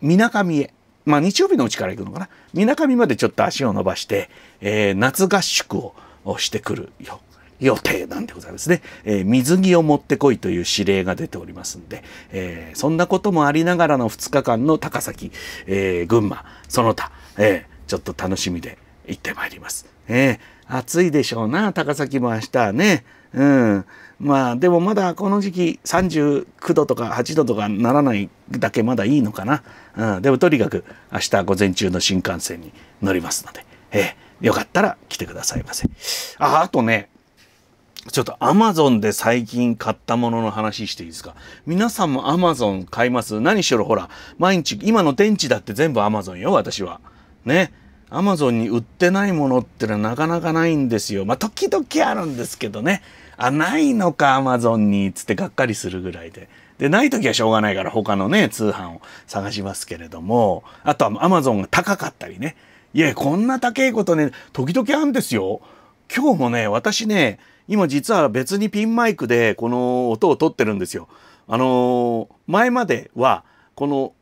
みなかみへまあ日曜日のうちから行くのかなみなかみまでちょっと足を伸ばして、えー、夏合宿をしてくるよ予定なんでございますね、えー、水着を持ってこいという指令が出ておりますんで、えー、そんなこともありながらの2日間の高崎、えー、群馬その他、えちょっと楽しみで行ってまいります。えー、暑いでしょうな高崎も明日ね。うん、まあでもまだこの時期39度とか8度とかならないだけまだいいのかな、うん、でもとにかく明日午前中の新幹線に乗りますので、えー、よかったら来てくださいませああとねちょっとアマゾンで最近買ったものの話していいですか皆さんもアマゾン買います何しろほら毎日今の電池だって全部アマゾンよ私はねアマゾンに売ってないものってのはなかなかないんですよ。まあ、時々あるんですけどね。あ、ないのか、アマゾンに、つってがっかりするぐらいで。で、ない時はしょうがないから他のね、通販を探しますけれども、あとはアマゾンが高かったりね。いや、こんな高いことね、時々あるんですよ。今日もね、私ね、今実は別にピンマイクでこの音を取ってるんですよ。あのー、前までは、この、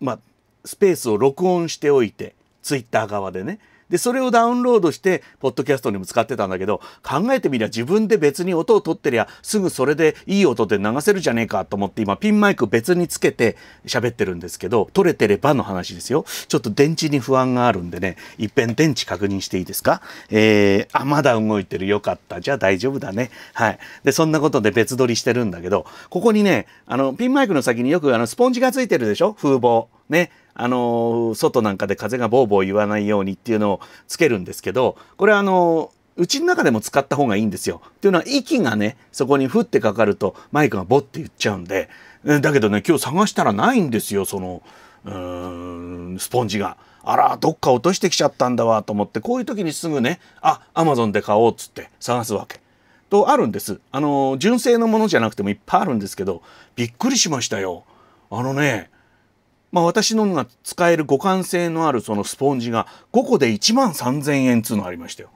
まあ、スペースを録音しておいて、ツイッター側でね。で、それをダウンロードして、ポッドキャストにも使ってたんだけど、考えてみりゃ自分で別に音を取ってりゃ、すぐそれでいい音で流せるじゃねえかと思って今、ピンマイク別につけて喋ってるんですけど、取れてればの話ですよ。ちょっと電池に不安があるんでね、いっぺん電池確認していいですかえー、あ、まだ動いてる。よかった。じゃあ大丈夫だね。はい。で、そんなことで別撮りしてるんだけど、ここにね、あの、ピンマイクの先によくあの、スポンジがついてるでしょ風防。ね。あの外なんかで風がボーボー言わないようにっていうのをつけるんですけどこれあのうちの中でも使った方がいいんですよ。っていうのは息がねそこにふってかかるとマイクがボッて言っちゃうんでだけどね今日探したらないんですよそのうーんスポンジが。あらどっか落としてきちゃったんだわと思ってこういう時にすぐねあアマゾンで買おうっつって探すわけ。とあるんです。あの純正のものじゃなくてもいっぱいあるんですけどびっくりしましたよ。あのねまあ、私のが使える互換性のあるそのスポンジが5個で1万3000円つうのありましたよ。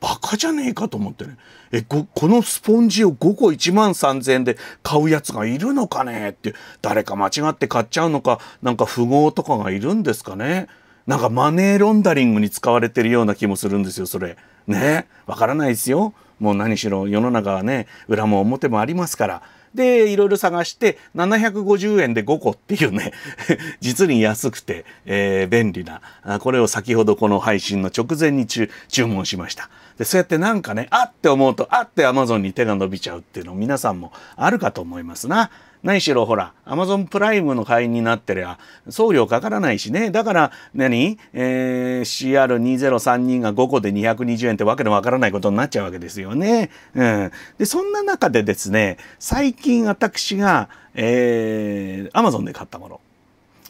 バカじゃねえかと思ってね。え、このスポンジを5個1万3000円で買うやつがいるのかねって、誰か間違って買っちゃうのか、なんか富豪とかがいるんですかね。なんかマネーロンダリングに使われてるような気もするんですよ、それ。ねわからないですよ。もう何しろ世の中はね、裏も表もありますから。で、いろいろ探して、750円で5個っていうね 実に安くて、えー、便利な、これを先ほどこの配信の直前に注文しました。で、そうやってなんかね、あって思うと、あって Amazon に手が伸びちゃうっていうの皆さんもあるかと思いますな。何しろほら、アマゾンプライムの会員になってりゃ、送料かからないしね。だから、何えー、CR2032 が5個で220円ってわけのわからないことになっちゃうわけですよね。うん。で、そんな中でですね、最近私が、えー、アマゾンで買ったもの。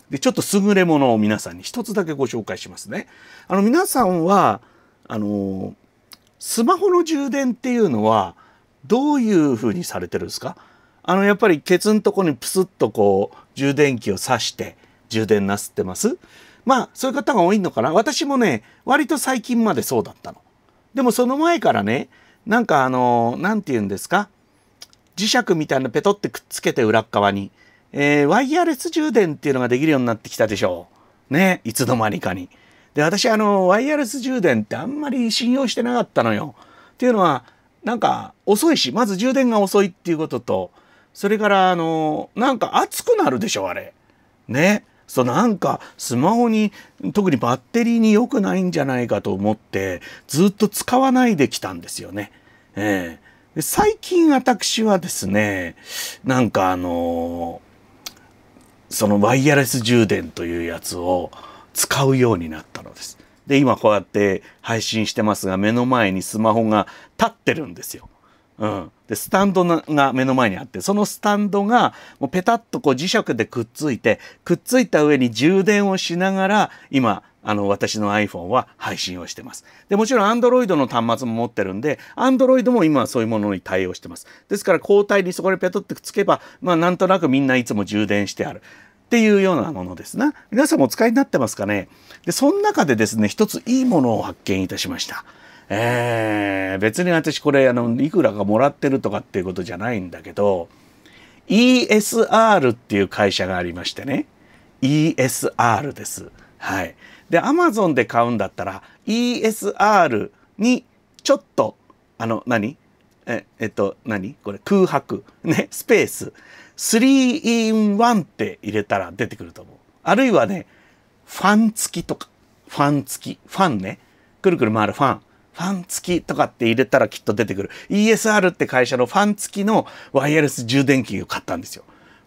で、ちょっと優れものを皆さんに一つだけご紹介しますね。あの、皆さんは、あの、スマホの充電っていうのは、どういうふうにされてるんですかあのやっぱりケツのとこにプスッとこう充電器を挿して充電なすってますまあそういう方が多いのかな私もね割と最近までそうだったの。でもその前からねなんかあの何て言うんですか磁石みたいなペトってくっつけて裏側に、えー、ワイヤレス充電っていうのができるようになってきたでしょう。ねいつの間にかに。で私あのワイヤレス充電ってあんまり信用してなかったのよ。っていうのはなんか遅いしまず充電が遅いっていうこととそれからあのなんか熱くなるでしょあれ。ね。そうなんかスマホに特にバッテリーに良くないんじゃないかと思ってずっと使わないできたんですよね。えー、で最近私はですねなんかあのー、そのワイヤレス充電というやつを使うようになったのです。で今こうやって配信してますが目の前にスマホが立ってるんですよ。うん、でスタンドが目の前にあってそのスタンドがもうペタッとこう磁石でくっついてくっついた上に充電をしながら今あの私の iPhone は配信をしてます。でもちろん Android の端末も持ってるんで Android も今はそういうものに対応してます。ですから交代にそこにペタッとくっつけば、まあ、なんとなくみんないつも充電してある。っていうようなものですな。皆さんもお使いになってますかねで、その中でですね、一ついいものを発見いたしました。えー、別に私これあのいくらかもらってるとかっていうことじゃないんだけど ESR っていう会社がありましてね ESR です。はい、で Amazon で買うんだったら ESR にちょっとあの何ええっと何これ空白ねスペース3 in 1って入れたら出てくると思う。あるいはねファン付きとかファン付きファンねくるくる回るファンファン付きとかって入れたらきっと出てくる ESR って会社のファン付きのワイヤレス充電器を買ったんですよ。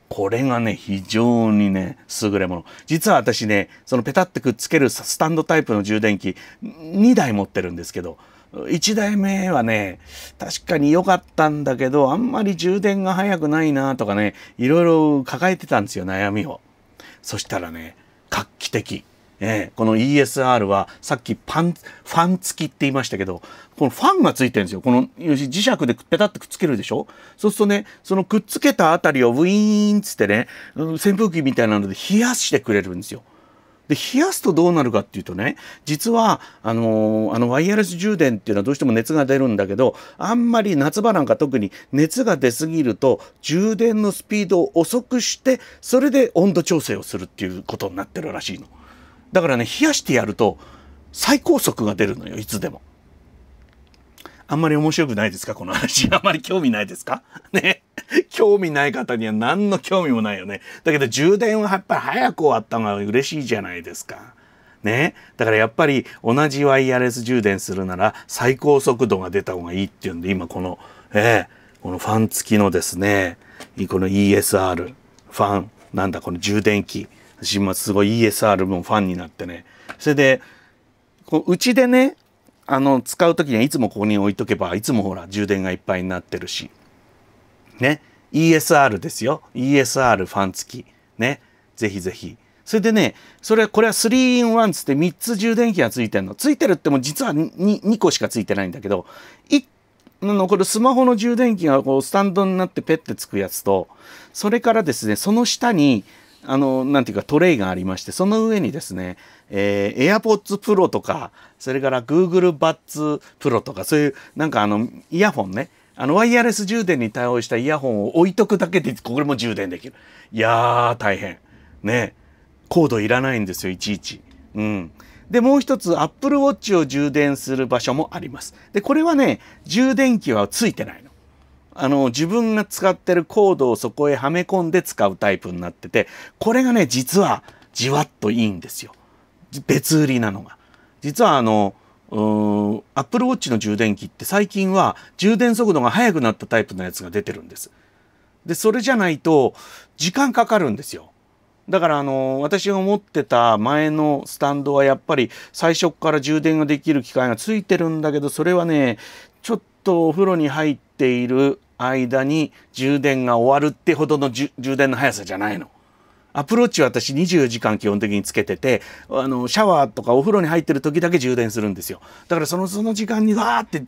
これがね、非常にね、優れもの。実は私ね、そのペタってくっつけるスタンドタイプの充電器2台持ってるんですけど、1台目はね、確かに良かったんだけど、あんまり充電が早くないなとかね、いろいろ抱えてたんですよ、悩みを。そしたらね、画期的。えー、この ESR はさっきパン、ファン付きって言いましたけど、このファンが付いてるんですよ。この、よし、磁石でペタってくっつけるでしょそうするとね、そのくっつけたあたりをウィーンつってね、扇風機みたいなので冷やしてくれるんですよ。で、冷やすとどうなるかっていうとね、実は、あのー、あの、ワイヤレス充電っていうのはどうしても熱が出るんだけど、あんまり夏場なんか特に熱が出すぎると、充電のスピードを遅くして、それで温度調整をするっていうことになってるらしいの。だからね冷やしてやると最高速が出るのよいつでもあんまり面白くないですかこの話。あんまり興味ないですか ね。興味ない方には何の興味もないよね。だけど充電はやっぱり早く終わった方が嬉しいじゃないですか。ね。だからやっぱり同じワイヤレス充電するなら最高速度が出た方がいいっていうんで、今この、ええー、このファン付きのですね、この ESR、ファン、なんだこの充電器。私もすごい ESR もファンになってね。それで、こうちでね、あの、使う時にはいつもここに置いとけば、いつもほら、充電がいっぱいになってるし。ね。ESR ですよ。ESR ファン付き。ね。ぜひぜひ。それでね、それこれは 3-in-1 つって3つ充電器がついてるの。ついてるっても実は 2, 2個しかついてないんだけど、1のこれスマホの充電器がこうスタンドになってペッてつくやつと、それからですね、その下にあの、なんていうかトレイがありまして、その上にですね、えー、AirPods Pro とか、それから Google Buds Pro とか、そういう、なんかあの、イヤホンね、あの、ワイヤレス充電に対応したイヤホンを置いとくだけで、これも充電できる。いやー、大変。ね。コードいらないんですよ、いちいち。うん。で、もう一つ、Apple Watch を充電する場所もあります。で、これはね、充電器はついてないあの自分が使ってるコードをそこへはめ込んで使うタイプになっててこれがね実はじわっといいんですよ別売りなのが。実はあのアップルウォッチの充電器って最近は充電速度が速くなったタイプのやつが出てるんです。でそれじゃないと時間かかるんですよ。だからあの私が持ってた前のスタンドはやっぱり最初から充電ができる機械がついてるんだけどそれはねちょっとお風呂に入っている間に充電が終わるってほどの充電の速さじゃないの。アプローチは私24時間基本的につけてて、あの、シャワーとかお風呂に入ってる時だけ充電するんですよ。だからその、その時間にわーって、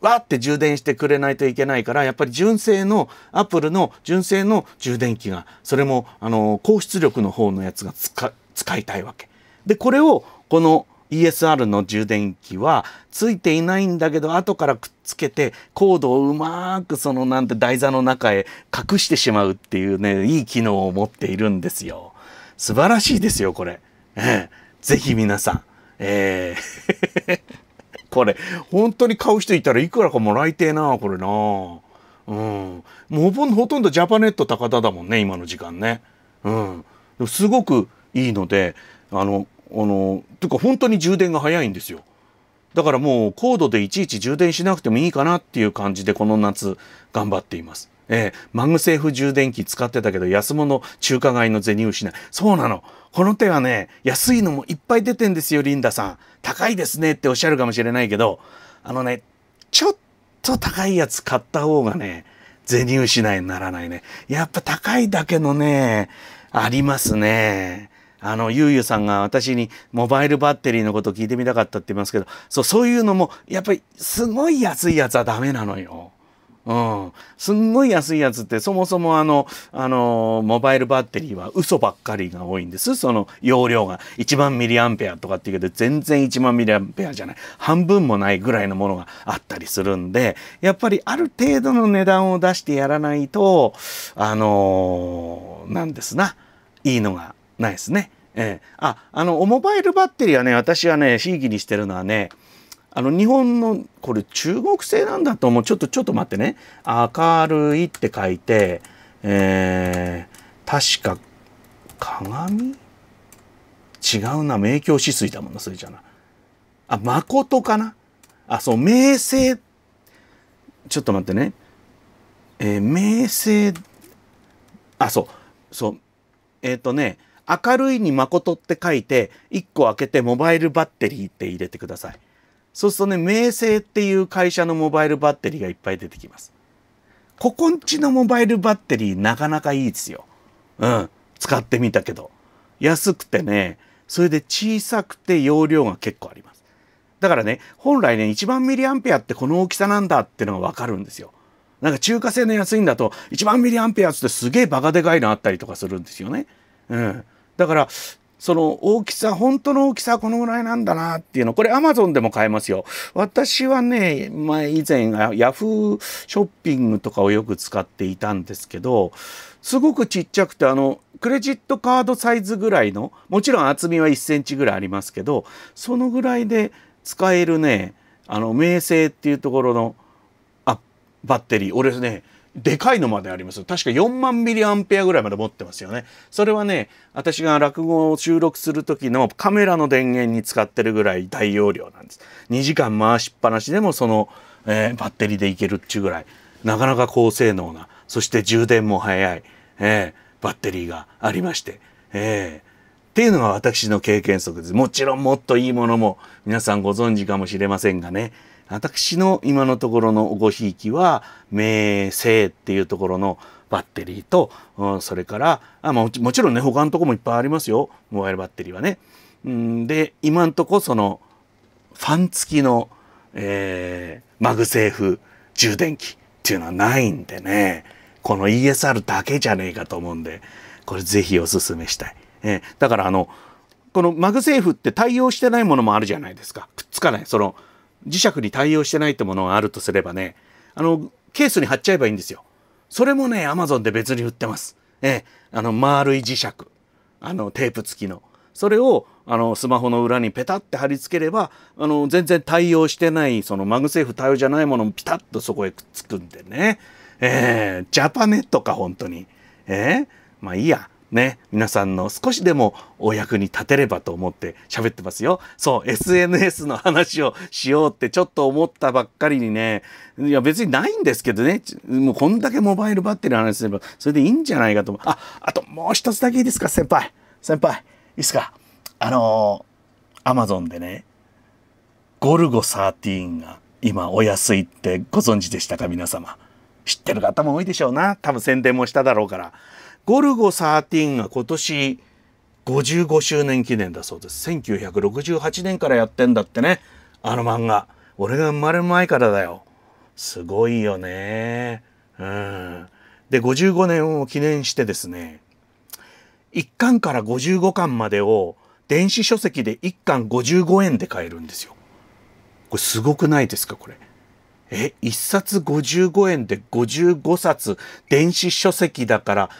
わーって充電してくれないといけないから、やっぱり純正の、アップルの純正の充電器が、それも、あの、高出力の方のやつが使いたいわけ。で、これを、この ESR の充電器はついていないんだけど後からくっつけてコードをうまくそのなんて台座の中へ隠してしまうっていうねいい機能を持っているんですよ素晴らしいですよこれ、ええ、ぜひ皆さんえー、これ本当に買う人いたらいくらかもらいてえなこれなうんもうほとんどジャパネット高田だもんね今の時間ねうんすごくいいのであのの、というか本当に充電が早いんですよ。だからもう高度でいちいち充電しなくてもいいかなっていう感じでこの夏頑張っています。えー、マグセーフ充電器使ってたけど安物中華街の銭失い。そうなの。この手はね、安いのもいっぱい出てんですよ、リンダさん。高いですねっておっしゃるかもしれないけど、あのね、ちょっと高いやつ買った方がね、銭失いにならないね。やっぱ高いだけのね、ありますね。あの、ゆうゆうさんが私にモバイルバッテリーのこと聞いてみたかったって言いますけど、そう、そういうのも、やっぱりすごい安いやつはダメなのよ。うん。すんごい安いやつって、そもそもあの、あの、モバイルバッテリーは嘘ばっかりが多いんです。その容量が。1万ミリアンペアとかって言うけど、全然1万ミリアンペアじゃない。半分もないぐらいのものがあったりするんで、やっぱりある程度の値段を出してやらないと、あの、なんですな。いいのがないですね。えー、ああのモバイルバッテリーはね私はねひいきにしてるのはねあの日本のこれ中国製なんだと思うちょっとちょっと待ってね「明るい」って書いて、えー、確か鏡違うな明鏡止水だもんなそれじゃなあ誠かなあそう明星ちょっと待ってねえー、明星あそうそうえっ、ー、とね明るいに誠って書いて、1個開けてモバイルバッテリーって入れてください。そうするとね、明星っていう会社のモバイルバッテリーがいっぱい出てきます。ここんちのモバイルバッテリーなかなかいいですよ。うん。使ってみたけど。安くてね、それで小さくて容量が結構あります。だからね、本来ね、1番ミリアンペアってこの大きさなんだってのがわかるんですよ。なんか中華製の安いんだと、1番ミリアンペアってすげえバカでかいのあったりとかするんですよね。うん。だからその大きさ本当の大きさこのぐらいなんだなっていうのこれアマゾンでも買えますよ私はね前以前ヤフーショッピングとかをよく使っていたんですけどすごくちっちゃくてあのクレジットカードサイズぐらいのもちろん厚みは1センチぐらいありますけどそのぐらいで使えるねあの名声っていうところのあバッテリー俺ねでかいのまであります。確か4万ミリアンペアぐらいまで持ってますよね。それはね、私が落語を収録する時のカメラの電源に使ってるぐらい大容量なんです。2時間回しっぱなしでもその、えー、バッテリーでいけるっちゅうぐらい、なかなか高性能な、そして充電も早い、えー、バッテリーがありまして、えー、っていうのが私の経験則です。もちろんもっといいものも皆さんご存知かもしれませんがね。私の今のところのごひいきは、名声っていうところのバッテリーと、うん、それからあも、もちろんね、他のとこもいっぱいありますよ。モバイルバッテリーはね。うん、で、今んとこその、ファン付きの、えー、マグセーフ充電器っていうのはないんでね、この ESR だけじゃねえかと思うんで、これぜひおすすめしたい。えー、だからあの、このマグセーフって対応してないものもあるじゃないですか。くっつかない。その、磁石に対応してないってものがあるとすればね、あの、ケースに貼っちゃえばいいんですよ。それもね、アマゾンで別に売ってます。えあの、丸い磁石。あの、テープ付きの。それを、あの、スマホの裏にペタって貼り付ければ、あの、全然対応してない、そのマグセーフ対応じゃないものもピタッとそこへくっつくんでね。えー、ジャパネットか、本当に。えー、まあいいや。ね、皆さんの少しでもお役に立てればと思って喋ってますよ。そう、SNS の話をしようってちょっと思ったばっかりにね、いや別にないんですけどね、もうこんだけモバイルバッテリーの話すれば、それでいいんじゃないかとあ、あともう一つだけいいですか、先輩。先輩、いいですか。あのー、アマゾンでね、ゴルゴ13が今お安いってご存知でしたか、皆様。知ってる方も多いでしょうな。多分宣伝もしただろうから。ゴルゴ13が今年55周年記念だそうです。1968年からやってんだってね。あの漫画。俺が生まれる前からだよ。すごいよね。うん。で、55年を記念してですね、1巻から55巻までを電子書籍で1巻55円で買えるんですよ。これすごくないですかこれ。え、1冊55円で55冊電子書籍だから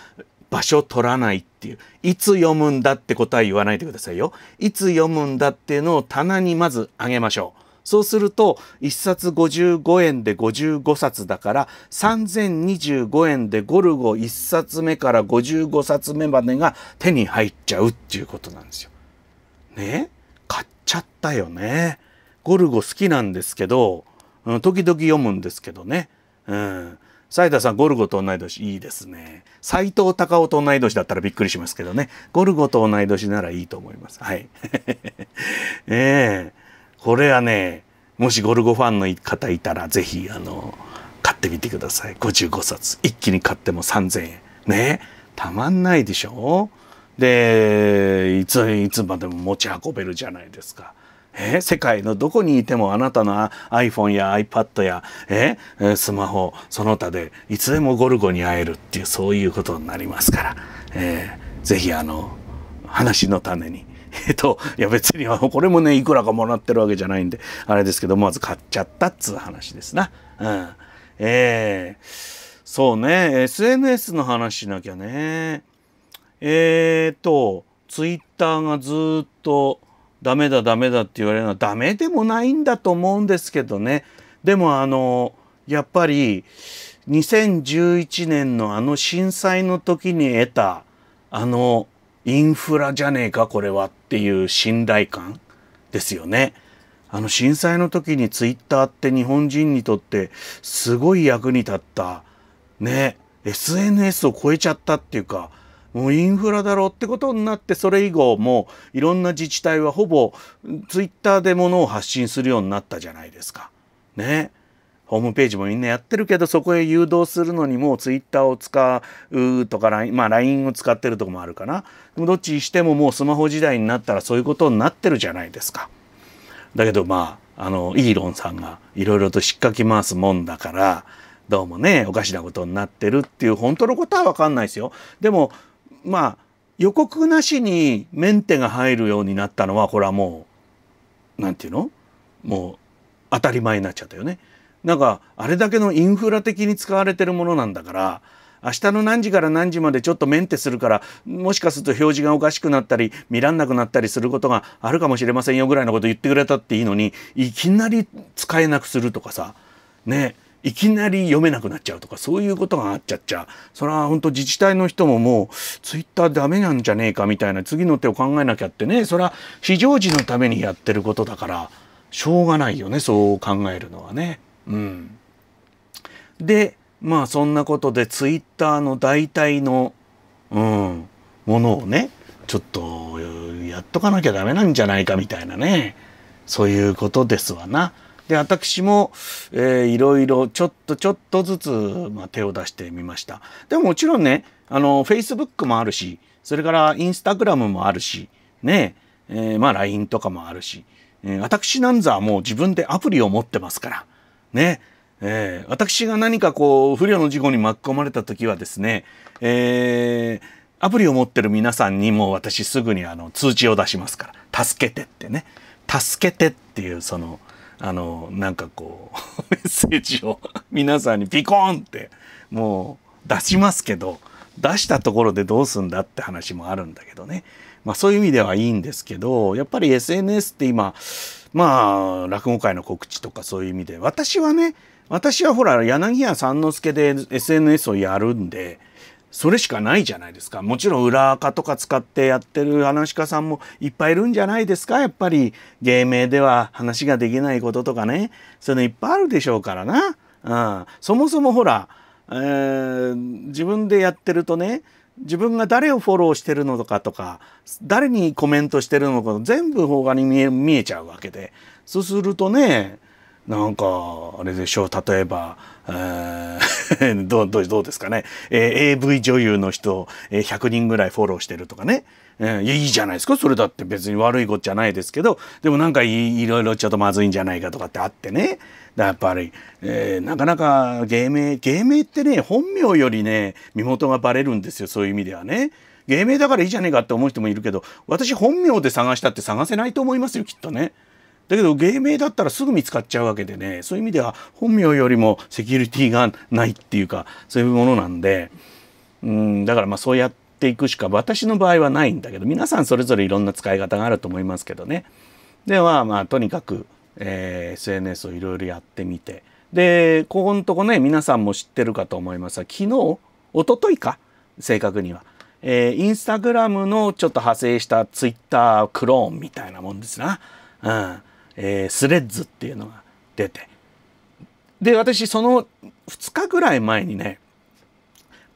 場所取らないっていういつ読むんだってことは言わないでくださいよいつ読むんだっていうのを棚にまずあげましょうそうすると1冊55円で55冊だから3025円でゴルゴ1冊目から55冊目までが手に入っちゃうっていうことなんですよ。ね買っちゃったよね。ゴルゴ好きなんですけど、うん、時々読むんですけどね。うん、斉田さん、ゴルゴと同い年、いいですね。斎藤隆夫と同い年だったらびっくりしますけどね。ゴルゴと同い年ならいいと思います。はい。ええー、これはね、もしゴルゴファンの方いたら、ぜひ、あの、買ってみてください。55冊。一気に買っても3000円。ね。たまんないでしょで、いつ、いつまでも持ち運べるじゃないですか。えー、世界のどこにいてもあなたの iPhone や iPad や、えー、スマホその他でいつでもゴルゴに会えるっていうそういうことになりますから、えー、ぜひあの話の種に。えっと、いや別にこれもねいくらかもらってるわけじゃないんであれですけどまず買っちゃったっつう話ですな。うん、えー、そうね SNS の話しなきゃね。えっ、とツイッターがずっとダメだダメだって言われるのはダメでもないんだと思うんですけどねでもあのやっぱり2011年のあの震災の時に得たあのインフラじゃねえかこれはっていう信頼感ですよね。あの震災の時にツイッターって日本人にとってすごい役に立ったね SNS を超えちゃったっていうかもうインフラだろうってことになってそれ以後もいろんな自治体はほぼツイッターで物を発信するようになったじゃないですか。ね。ホームページもみんなやってるけどそこへ誘導するのにもうツイッターを使うとか LINE,、まあ、LINE を使ってるとこもあるかなでもどっちにしてももうスマホ時代になったらそういうことになってるじゃないですか。だけどまああのイーロンさんがいろいろとしっかき回すもんだからどうもねおかしなことになってるっていう本当のことは分かんないですよ。でもまあ予告なしにメンテが入るようになったのはこれはもう何て言うのもう当たり前になっちゃったよね。なんかあれだけのインフラ的に使われてるものなんだから明日の何時から何時までちょっとメンテするからもしかすると表示がおかしくなったり見らんなくなったりすることがあるかもしれませんよぐらいのこと言ってくれたっていいのにいきなり使えなくするとかさねいきなり読めなくなっちゃうとかそういうことがあっちゃっちゃそれは本当自治体の人ももうツイッターダメなんじゃねえかみたいな次の手を考えなきゃってねそれは非常時のためにやってることだからしょうがないよねそう考えるのはね。うん、でまあそんなことでツイッターの大体の、うん、ものをねちょっとやっとかなきゃダメなんじゃないかみたいなねそういうことですわな。で私も、えー、いろいろちょっとちょっとずつ、まあ、手を出してみましたでももちろんねあの Facebook もあるしそれからインスタグラムもあるしねえー、まあ LINE とかもあるし、えー、私なんざもう自分でアプリを持ってますからねえー、私が何かこう不慮の事故に巻き込まれた時はですね、えー、アプリを持ってる皆さんにも私すぐにあの通知を出しますから、助けてってね、助けてっていうそのあのなんかこう メッセージを 皆さんにピコーンってもう出しますけど出したところでどうすんだって話もあるんだけどね、まあ、そういう意味ではいいんですけどやっぱり SNS って今まあ落語界の告知とかそういう意味で私はね私はほら柳家三之助で SNS をやるんでそれしかないじゃないですか。もちろん裏垢とか使ってやってる話し家さんもいっぱいいるんじゃないですか。やっぱり芸名では話ができないこととかね。そういうのいっぱいあるでしょうからな。うん、そもそもほら、えー、自分でやってるとね、自分が誰をフォローしてるのかとか、誰にコメントしてるのか、全部方がに見え見えちゃうわけで。そうするとね、なんか、あれでしょう、例えば、どうどうどうですかね、えー、AV 女優の人、え100人ぐらいフォローしてるとかね、えー、いいじゃないですかそれだって別に悪いことじゃないですけどでもなんかいいろいろちょっとまずいんじゃないかとかってあってねだやっぱり、えー、なかなか芸名芸名ってね本名よりね身元がバレるんですよそういう意味ではね。芸名だからいいじゃねえかって思う人もいるけど私本名で探したって探せないと思いますよきっとね。だけど芸名だったらすぐ見つかっちゃうわけでねそういう意味では本名よりもセキュリティがないっていうかそういうものなんでうんだからまあそうやっていくしか私の場合はないんだけど皆さんそれぞれいろんな使い方があると思いますけどね。ではまあとにかく、えー、SNS をいろいろやってみてでここのとこね皆さんも知ってるかと思いますが昨日一昨日か正確には。えー、インスタグラムのちょっと派生したツイッタークローンみたいなもんですな。うん。えー、スレッズっていうのが出てで私その2日ぐらい前にね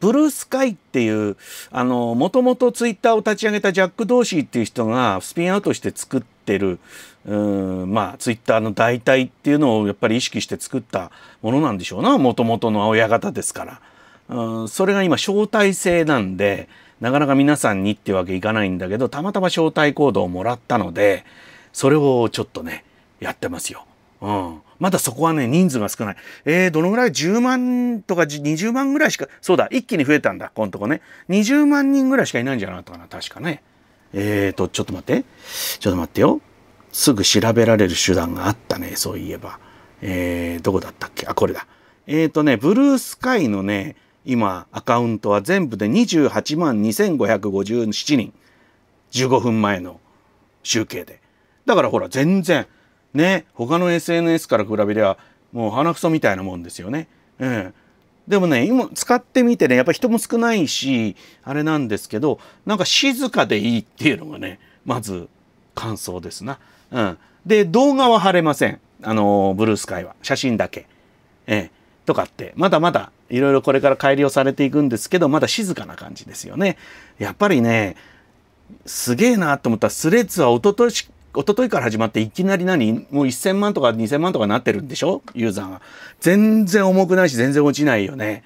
ブルースカイっていうあのもともとツイッターを立ち上げたジャック・ドーシーっていう人がスピンアウトして作ってるうんまあツイッターの代替っていうのをやっぱり意識して作ったものなんでしょうなもともとの親方ですからうんそれが今招待制なんでなかなか皆さんにってわけいかないんだけどたまたま招待コードをもらったのでそれをちょっとねやってますよ。うん。まだそこはね、人数が少ない。えー、どのぐらい ?10 万とか20万ぐらいしか、そうだ、一気に増えたんだ、このとこね。20万人ぐらいしかいないんじゃないのかな、確かね。えーと、ちょっと待って。ちょっと待ってよ。すぐ調べられる手段があったね、そういえば。えー、どこだったっけあ、これだ。えーとね、ブルースカイのね、今、アカウントは全部で28万2557人。15分前の集計で。だからほら、全然、ね他の SNS から比べればもう鼻くそみたいなもんですよね。うん、でもね今使ってみてねやっぱ人も少ないしあれなんですけどなんか静かでいいっていうのがねまず感想ですな。うん、で動画は貼れませんあのブルースカイは写真だけ。ええとかってまだまだいろいろこれから改良されていくんですけどまだ静かな感じですよね。やっぱりねすげえなと思ったスレッズは一昨年一昨日から始まっていきなり何もう1000万とか2000万とかなってるんでしょユーザーが。全然重くないし全然落ちないよね。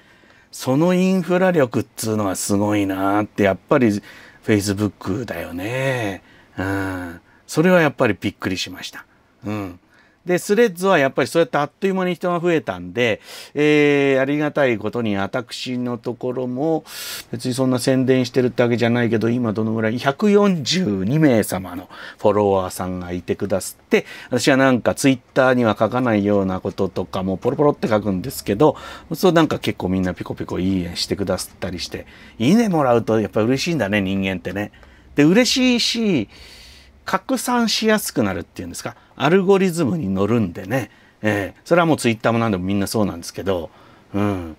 そのインフラ力っつうのはすごいなってやっぱり Facebook だよね。うん。それはやっぱりびっくりしました。うん。で、スレッズはやっぱりそうやってあっという間に人が増えたんで、えー、ありがたいことに私のところも、別にそんな宣伝してるってわけじゃないけど、今どのぐらい、142名様のフォロワーさんがいてくださって、私はなんかツイッターには書かないようなこととかもポロポロって書くんですけど、そうなんか結構みんなピコピコいいねしてくださったりして、いいねもらうとやっぱ嬉しいんだね、人間ってね。で、嬉しいし、拡散しやすくなるっていうんですかアルゴリズムに乗るんでね、えー、それはもうツイッターも何でもみんなそうなんですけど、うん、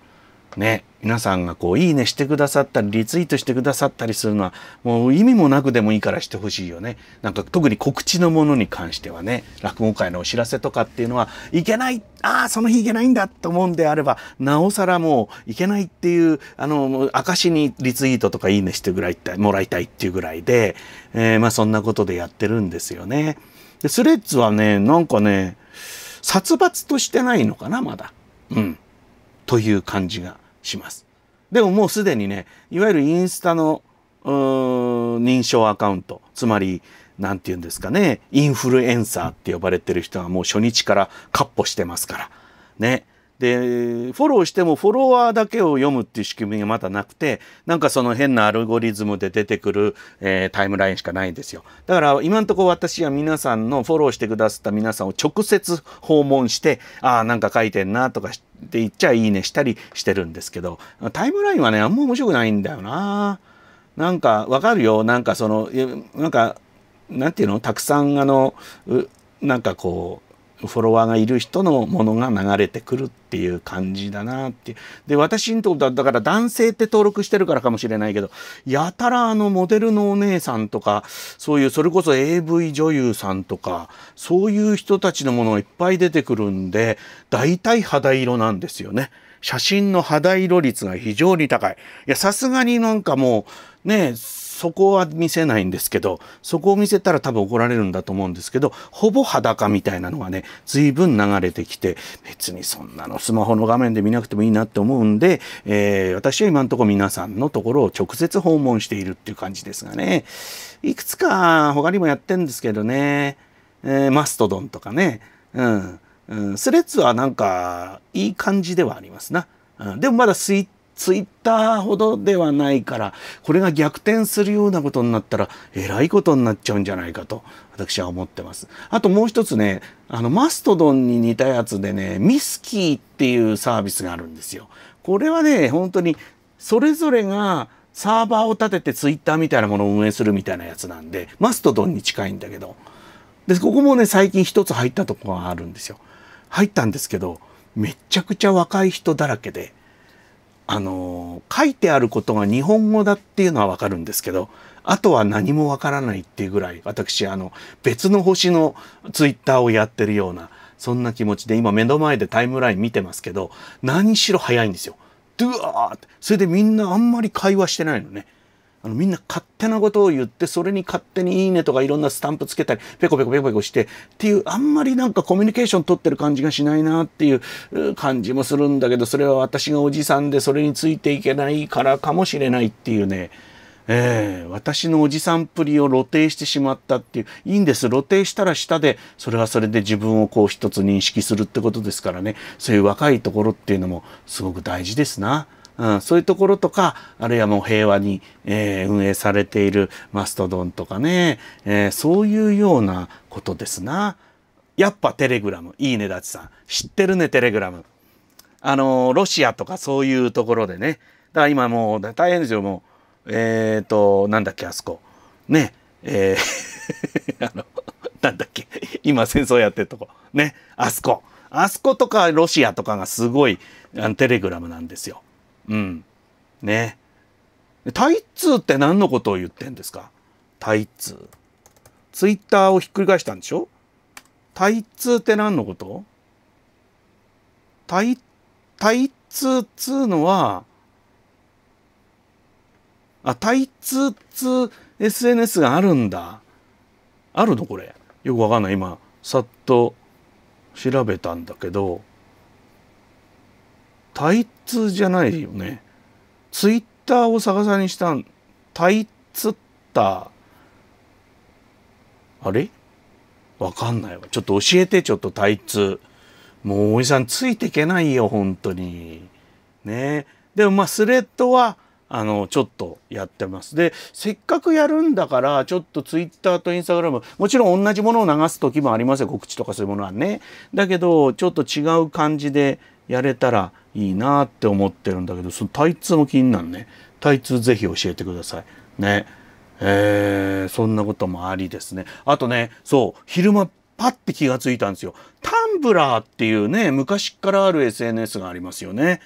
ね、皆さんがこう、いいねしてくださったり、リツイートしてくださったりするのは、もう意味もなくでもいいからしてほしいよね。なんか特に告知のものに関してはね、落語会のお知らせとかっていうのは、いけない、ああ、その日いけないんだと思うんであれば、なおさらもう、いけないっていう、あの、証にリツイートとかいいねしてぐらいもらいたいっていうぐらいで、えー、まあそんなことでやってるんですよね。で、スレッズはね、なんかね、殺伐としてないのかな、まだ。うん。という感じがします。でももうすでにね、いわゆるインスタの認証アカウント、つまり、何て言うんですかね、インフルエンサーって呼ばれてる人はもう初日からカッポしてますから、ね。でフォローしてもフォロワーだけを読むっていう仕組みがまだなくてなんかその変なアルゴリズムで出てくる、えー、タイムラインしかないんですよだから今のところ私は皆さんのフォローしてくださった皆さんを直接訪問してああなんか書いてんなとかって言っちゃいいねしたりしてるんですけどタイムラインはねあんま面白くないんだよななんかわかるよなんかそのなんかなんていうのたくさんあのなんかこうフォロワーがいる人のものが流れてくるっていう感じだなってで私にとこだだから男性って登録してるからかもしれないけどやたらあのモデルのお姉さんとかそういうそれこそ AV 女優さんとかそういう人たちのものがいっぱい出てくるんで大体肌色なんですよね。写真の肌色率が非常に高い。いや、さすがになんかもう、ね、そこは見せないんですけど、そこを見せたら多分怒られるんだと思うんですけど、ほぼ裸みたいなのがね、随分流れてきて、別にそんなのスマホの画面で見なくてもいいなって思うんで、えー、私は今んところ皆さんのところを直接訪問しているっていう感じですがね、いくつか他にもやってんですけどね、えー、マストドンとかね、うん、うん、スレッズはなんかいい感じではありますな。うん、でもまだスイッツイッターほどではないからこれが逆転するようなことになったらえらいことになっちゃうんじゃないかと私は思ってます。あともう一つねあのマストドンに似たやつでねミスキーっていうサービスがあるんですよ。これはね本当にそれぞれがサーバーを立ててツイッターみたいなものを運営するみたいなやつなんでマストドンに近いんだけどでここもね最近一つ入ったとこがあるんですよ。入ったんですけどめちゃくちゃ若い人だらけで。あの書いてあることが日本語だっていうのはわかるんですけどあとは何もわからないっていうぐらい私あの別の星のツイッターをやってるようなそんな気持ちで今目の前でタイムライン見てますけど何しろ早いんですよ。ドゥアーってそれでみんなあんまり会話してないのね。あのみんな勝手なことを言ってそれに勝手に「いいね」とかいろんなスタンプつけたりペコペコペコペコしてっていうあんまりなんかコミュニケーション取ってる感じがしないなっていう感じもするんだけどそれは私がおじさんでそれについていけないからかもしれないっていうね。えー、私のおじさんっぷりを露呈してしまったっていう、いいんです。露呈したら下で、それはそれで自分をこう一つ認識するってことですからね、そういう若いところっていうのもすごく大事ですな。うん、そういうところとか、あるいはもう平和に、えー、運営されているマストドンとかね、えー、そういうようなことですな。やっぱテレグラム。いいね、だちさん。知ってるね、テレグラム。あのー、ロシアとかそういうところでね。だから今もう大変ですよ、もう。えっ、ー、と、なんだっけ、あそこ。ね。えー あの、なんだっけ。今戦争やってるとこ。ね。あそこ。あそことかロシアとかがすごいあのテレグラムなんですよ。うん。ね。タイツーって何のことを言ってんですかタイツー。ツイッターをひっくり返したんでしょタイツーって何のことタイ、タイツーっつうのは、あ、タイツーっつう SNS があるんだ。あるのこれ。よくわかんない。今、さっと調べたんだけど。タイツじゃないよね。ツイッターを逆さにしたん、タイツッター。あれわかんないわ。ちょっと教えて、ちょっとタイツ。もうおじさんついていけないよ、本当に。ねでもまあスレッドは、あの、ちょっとやってます。で、せっかくやるんだから、ちょっとツイッターとインスタグラム、もちろん同じものを流す時もありますよ。告知とかそういうものはね。だけど、ちょっと違う感じで、やれたらいいなって思ってるんだけど、そのタイツも気になるね。タイツぜひ教えてください。ね。えー、そんなこともありですね。あとね、そう、昼間パッて気がついたんですよ。タンブラーっていうね、昔からある SNS がありますよね。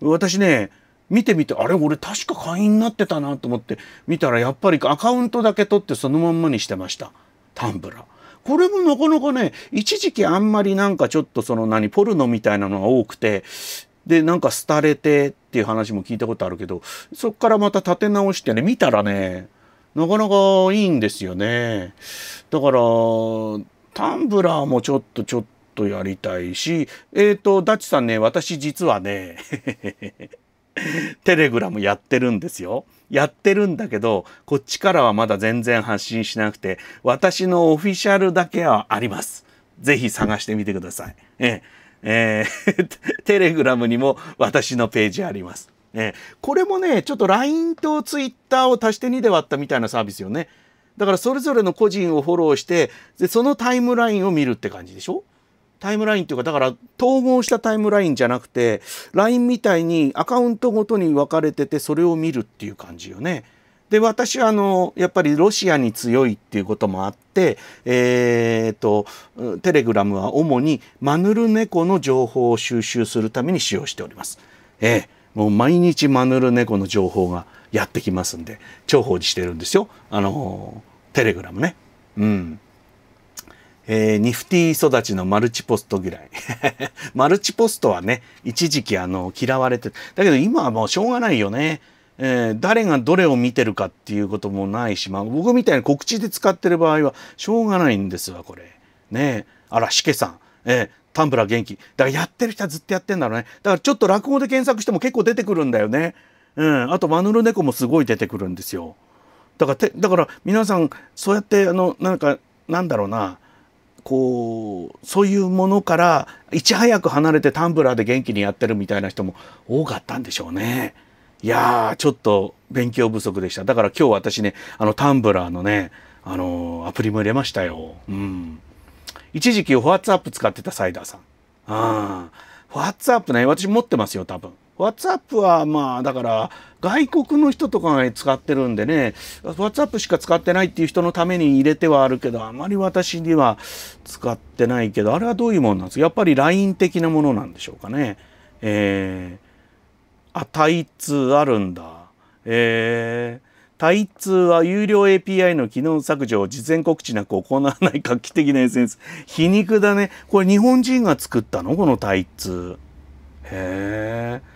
私ね、見てみて、あれ俺確か会員になってたなと思って見たらやっぱりアカウントだけ取ってそのまんまにしてました。タンブラー。これもなかなかね、一時期あんまりなんかちょっとその何、ポルノみたいなのが多くて、で、なんか廃れてっていう話も聞いたことあるけど、そっからまた立て直してね、見たらね、なかなかいいんですよね。だから、タンブラーもちょっとちょっとやりたいし、えっ、ー、と、ダチさんね、私実はね、テレグラムやってるんですよ。やってるんだけど、こっちからはまだ全然発信しなくて、私のオフィシャルだけはあります。ぜひ探してみてください。ええー、テレグラムにも私のページあります。えー、これもね、ちょっと LINE と Twitter を足して2で割ったみたいなサービスよね。だからそれぞれの個人をフォローして、で、そのタイムラインを見るって感じでしょタイムラインっていうか、だから統合したタイムラインじゃなくて、LINE みたいにアカウントごとに分かれてて、それを見るっていう感じよね。で、私はあの、やっぱりロシアに強いっていうこともあって、えー、っと、テレグラムは主にマヌルネコの情報を収集するために使用しております。ええもう毎日マヌルネコの情報がやってきますんで、重宝してるんですよ。あの、テレグラムね。うん。えー、ニフティ育ちのマルチポスト嫌い。マルチポストはね、一時期あの嫌われて、だけど今はもうしょうがないよね。えー、誰がどれを見てるかっていうこともないし、まあ、僕みたいに告知で使ってる場合はしょうがないんですわ、これ。ねえ。あら、しけさん。えー、タンブラー元気。だからやってる人はずっとやってんだろうね。だからちょっと落語で検索しても結構出てくるんだよね。うん。あと、マヌルネコもすごい出てくるんですよ。だから、て、だから皆さん、そうやって、あの、なんか、なんだろうな。こうそういうものからいち早く離れてタンブラーで元気にやってるみたいな人も多かったんでしょうね。いやーちょっと勉強不足でしただから今日私ねあのタンブラーのねあのアプリも入れましたよ。うん、一時期フォワッツアップ使ってたサイダーさん。あフォワッツアップね私持ってますよ多分。WhatsApp はまあだから外国の人とかが使ってるんでね WhatsApp しか使ってないっていう人のために入れてはあるけどあまり私には使ってないけどあれはどういうもんなんですかやっぱり LINE 的なものなんでしょうかね。えー、あ対通あるんだ。えー対通は有料 API の機能削除を事前告知なく行わない画期的なエッセンス。皮肉だね。これ日本人が作ったのこの対通。へえ。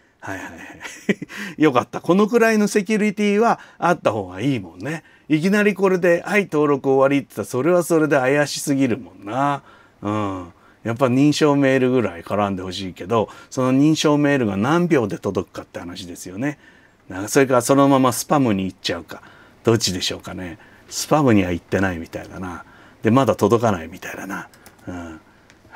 はいはいはい。よかった。このくらいのセキュリティはあった方がいいもんね。いきなりこれで、はい、登録終わりって言ったら、それはそれで怪しすぎるもんな。うん。やっぱ認証メールぐらい絡んでほしいけど、その認証メールが何秒で届くかって話ですよね。それからそのままスパムに行っちゃうか。どっちでしょうかね。スパムには行ってないみたいだな。で、まだ届かないみたいだな。うん。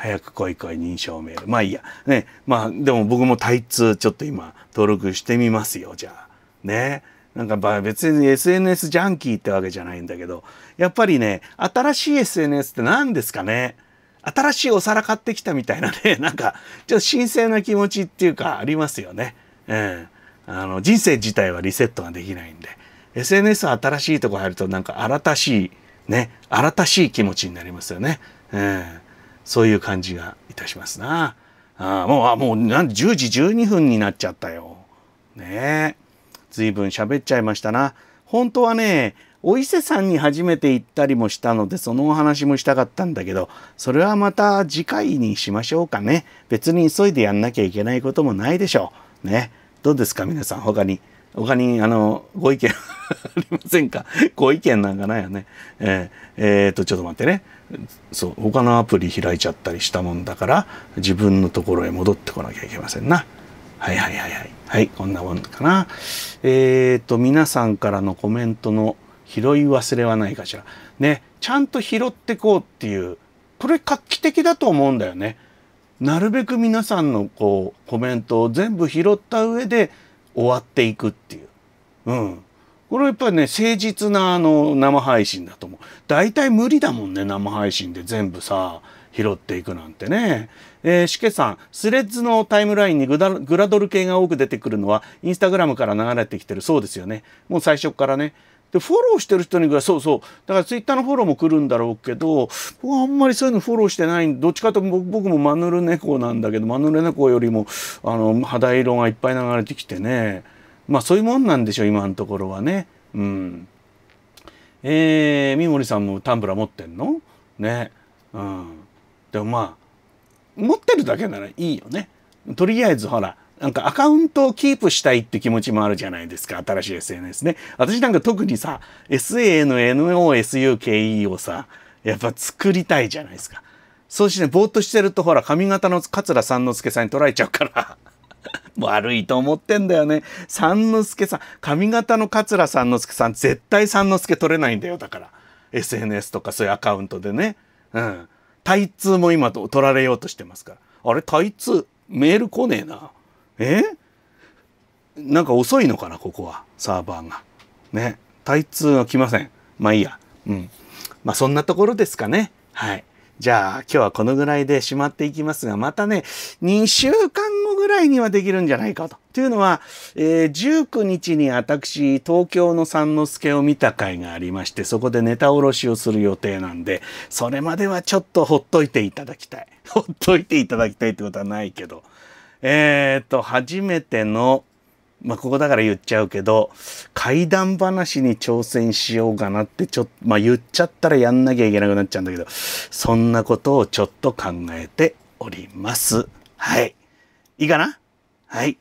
早く来い来い認証メール。まあいいや。ね。まあでも僕もタイツちょっと今登録してみますよ、じゃあ。ね。なんか別に SNS ジャンキーってわけじゃないんだけど、やっぱりね、新しい SNS って何ですかね新しいお皿買ってきたみたいなね、なんかちょっと神聖な気持ちっていうかありますよね。うん。あの、人生自体はリセットができないんで、SNS は新しいとこ入るとなんか新しい、ね、新しい気持ちになりますよね。うん。そういう感じがいたしますな。あもう、あもうなん、10時12分になっちゃったよ。ねえ。随分喋っちゃいましたな。本当はね、お伊勢さんに初めて行ったりもしたので、そのお話もしたかったんだけど、それはまた次回にしましょうかね。別に急いでやんなきゃいけないこともないでしょう。ね。どうですか皆さん、他に。他に、あの、ご意見ありませんか ご意見なんかないよね。えー、えー、と、ちょっと待ってね。そう、他のアプリ開いちゃったりしたもんだから、自分のところへ戻ってこなきゃいけませんな。はいはいはいはい。はい、こんなもんかな。えっ、ー、と、皆さんからのコメントの拾い忘れはないかしら。ね、ちゃんと拾ってこうっていう、これ画期的だと思うんだよね。なるべく皆さんのこう、コメントを全部拾った上で、終わっていくっていう。うん。これはやっぱりね、誠実なあの生配信だと思う。大体無理だもんね、生配信で全部さ、拾っていくなんてね。えー、しけさん、スレッズのタイムラインにグラドル系が多く出てくるのは、インスタグラムから流れてきてるそうですよね。もう最初からね。でフォローしてる人にぐらいそうそうだからツイッターのフォローも来るんだろうけど僕はあんまりそういうのフォローしてないどっちかとと僕もマヌルネコなんだけどマヌルネコよりもあの肌色がいっぱい流れてきてねまあそういうもんなんでしょ今のところはね。うんえー、三森さんもタンブラー持ってんのね。うん。でもまあ、持ってるだけならいいよね。とりあえずほら、なんかアカウントをキープしたいって気持ちもあるじゃないですか。新しい SNS ね。私なんか特にさ、SANNOSUKE をさ、やっぱ作りたいじゃないですか。そうしてね、ぼーっとしてるとほら、髪型の桂三之助さんに取られちゃうから。悪いと思ってんだよね。三之助さん、髪型の桂三之助さん、絶対三之助取れないんだよ、だから。SNS とかそういうアカウントでね。うん。タイツーも今取られようとしてますから。あれ、タイツー、メール来ねえな。えなんか遅いのかなここはサーバーがねタイツは来ませんまあいいやうんまあそんなところですかねはいじゃあ今日はこのぐらいでしまっていきますがまたね2週間後ぐらいにはできるんじゃないかと。というのは、えー、19日に私東京の三之助を見た回がありましてそこでネタ卸しをする予定なんでそれまではちょっとほっといていただきたい。ほっといていただきたいってことはないけど。えっ、と、初めての、まあ、ここだから言っちゃうけど、怪談話に挑戦しようかなってちょっと、まあ、言っちゃったらやんなきゃいけなくなっちゃうんだけど、そんなことをちょっと考えております。はい。いいかなはい。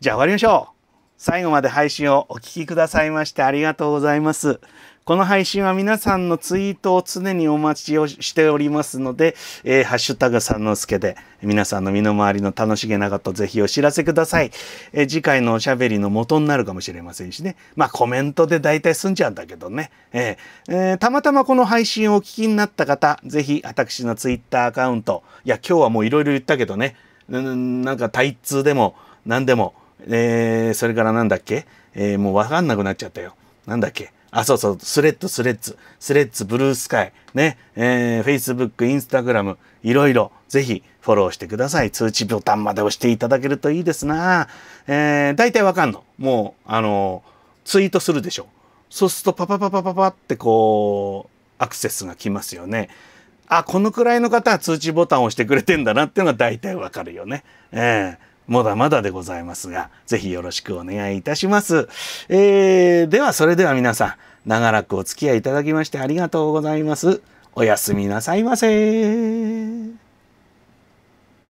じゃあ終わりましょう。最後まで配信をお聴きくださいましてありがとうございます。この配信は皆さんのツイートを常にお待ちをしておりますので、えー、ハッシュタグさんの助で皆さんの身の回りの楽しげなことぜひお知らせください。えー、次回のおしゃべりの元になるかもしれませんしね。まあコメントで大体済んじゃうんだけどね。えー、えー、たまたまこの配信をお聞きになった方、ぜひ私のツイッターアカウント、いや今日はもういろいろ言ったけどね、んなんかタイツでも何でも、えー、それからなんだっけ、えー、もうわかんなくなっちゃったよ。なんだっけあ、そうそう、スレッド、スレッズ、スレッズ、ブルースカイ、ね、えー、Facebook、Instagram、いろいろ、ぜひ、フォローしてください。通知ボタンまで押していただけるといいですなえー、大体わかんの。もう、あのツイートするでしょ。そうすると、パパパパパパってこう、アクセスが来ますよね。あ、このくらいの方は通知ボタンを押してくれてんだなっていうのは大体わかるよね。えーまだまだでございますが、ぜひよろしくお願いいたします。えー、ではそれでは皆さん、長らくお付き合いいただきましてありがとうございます。おやすみなさいませ。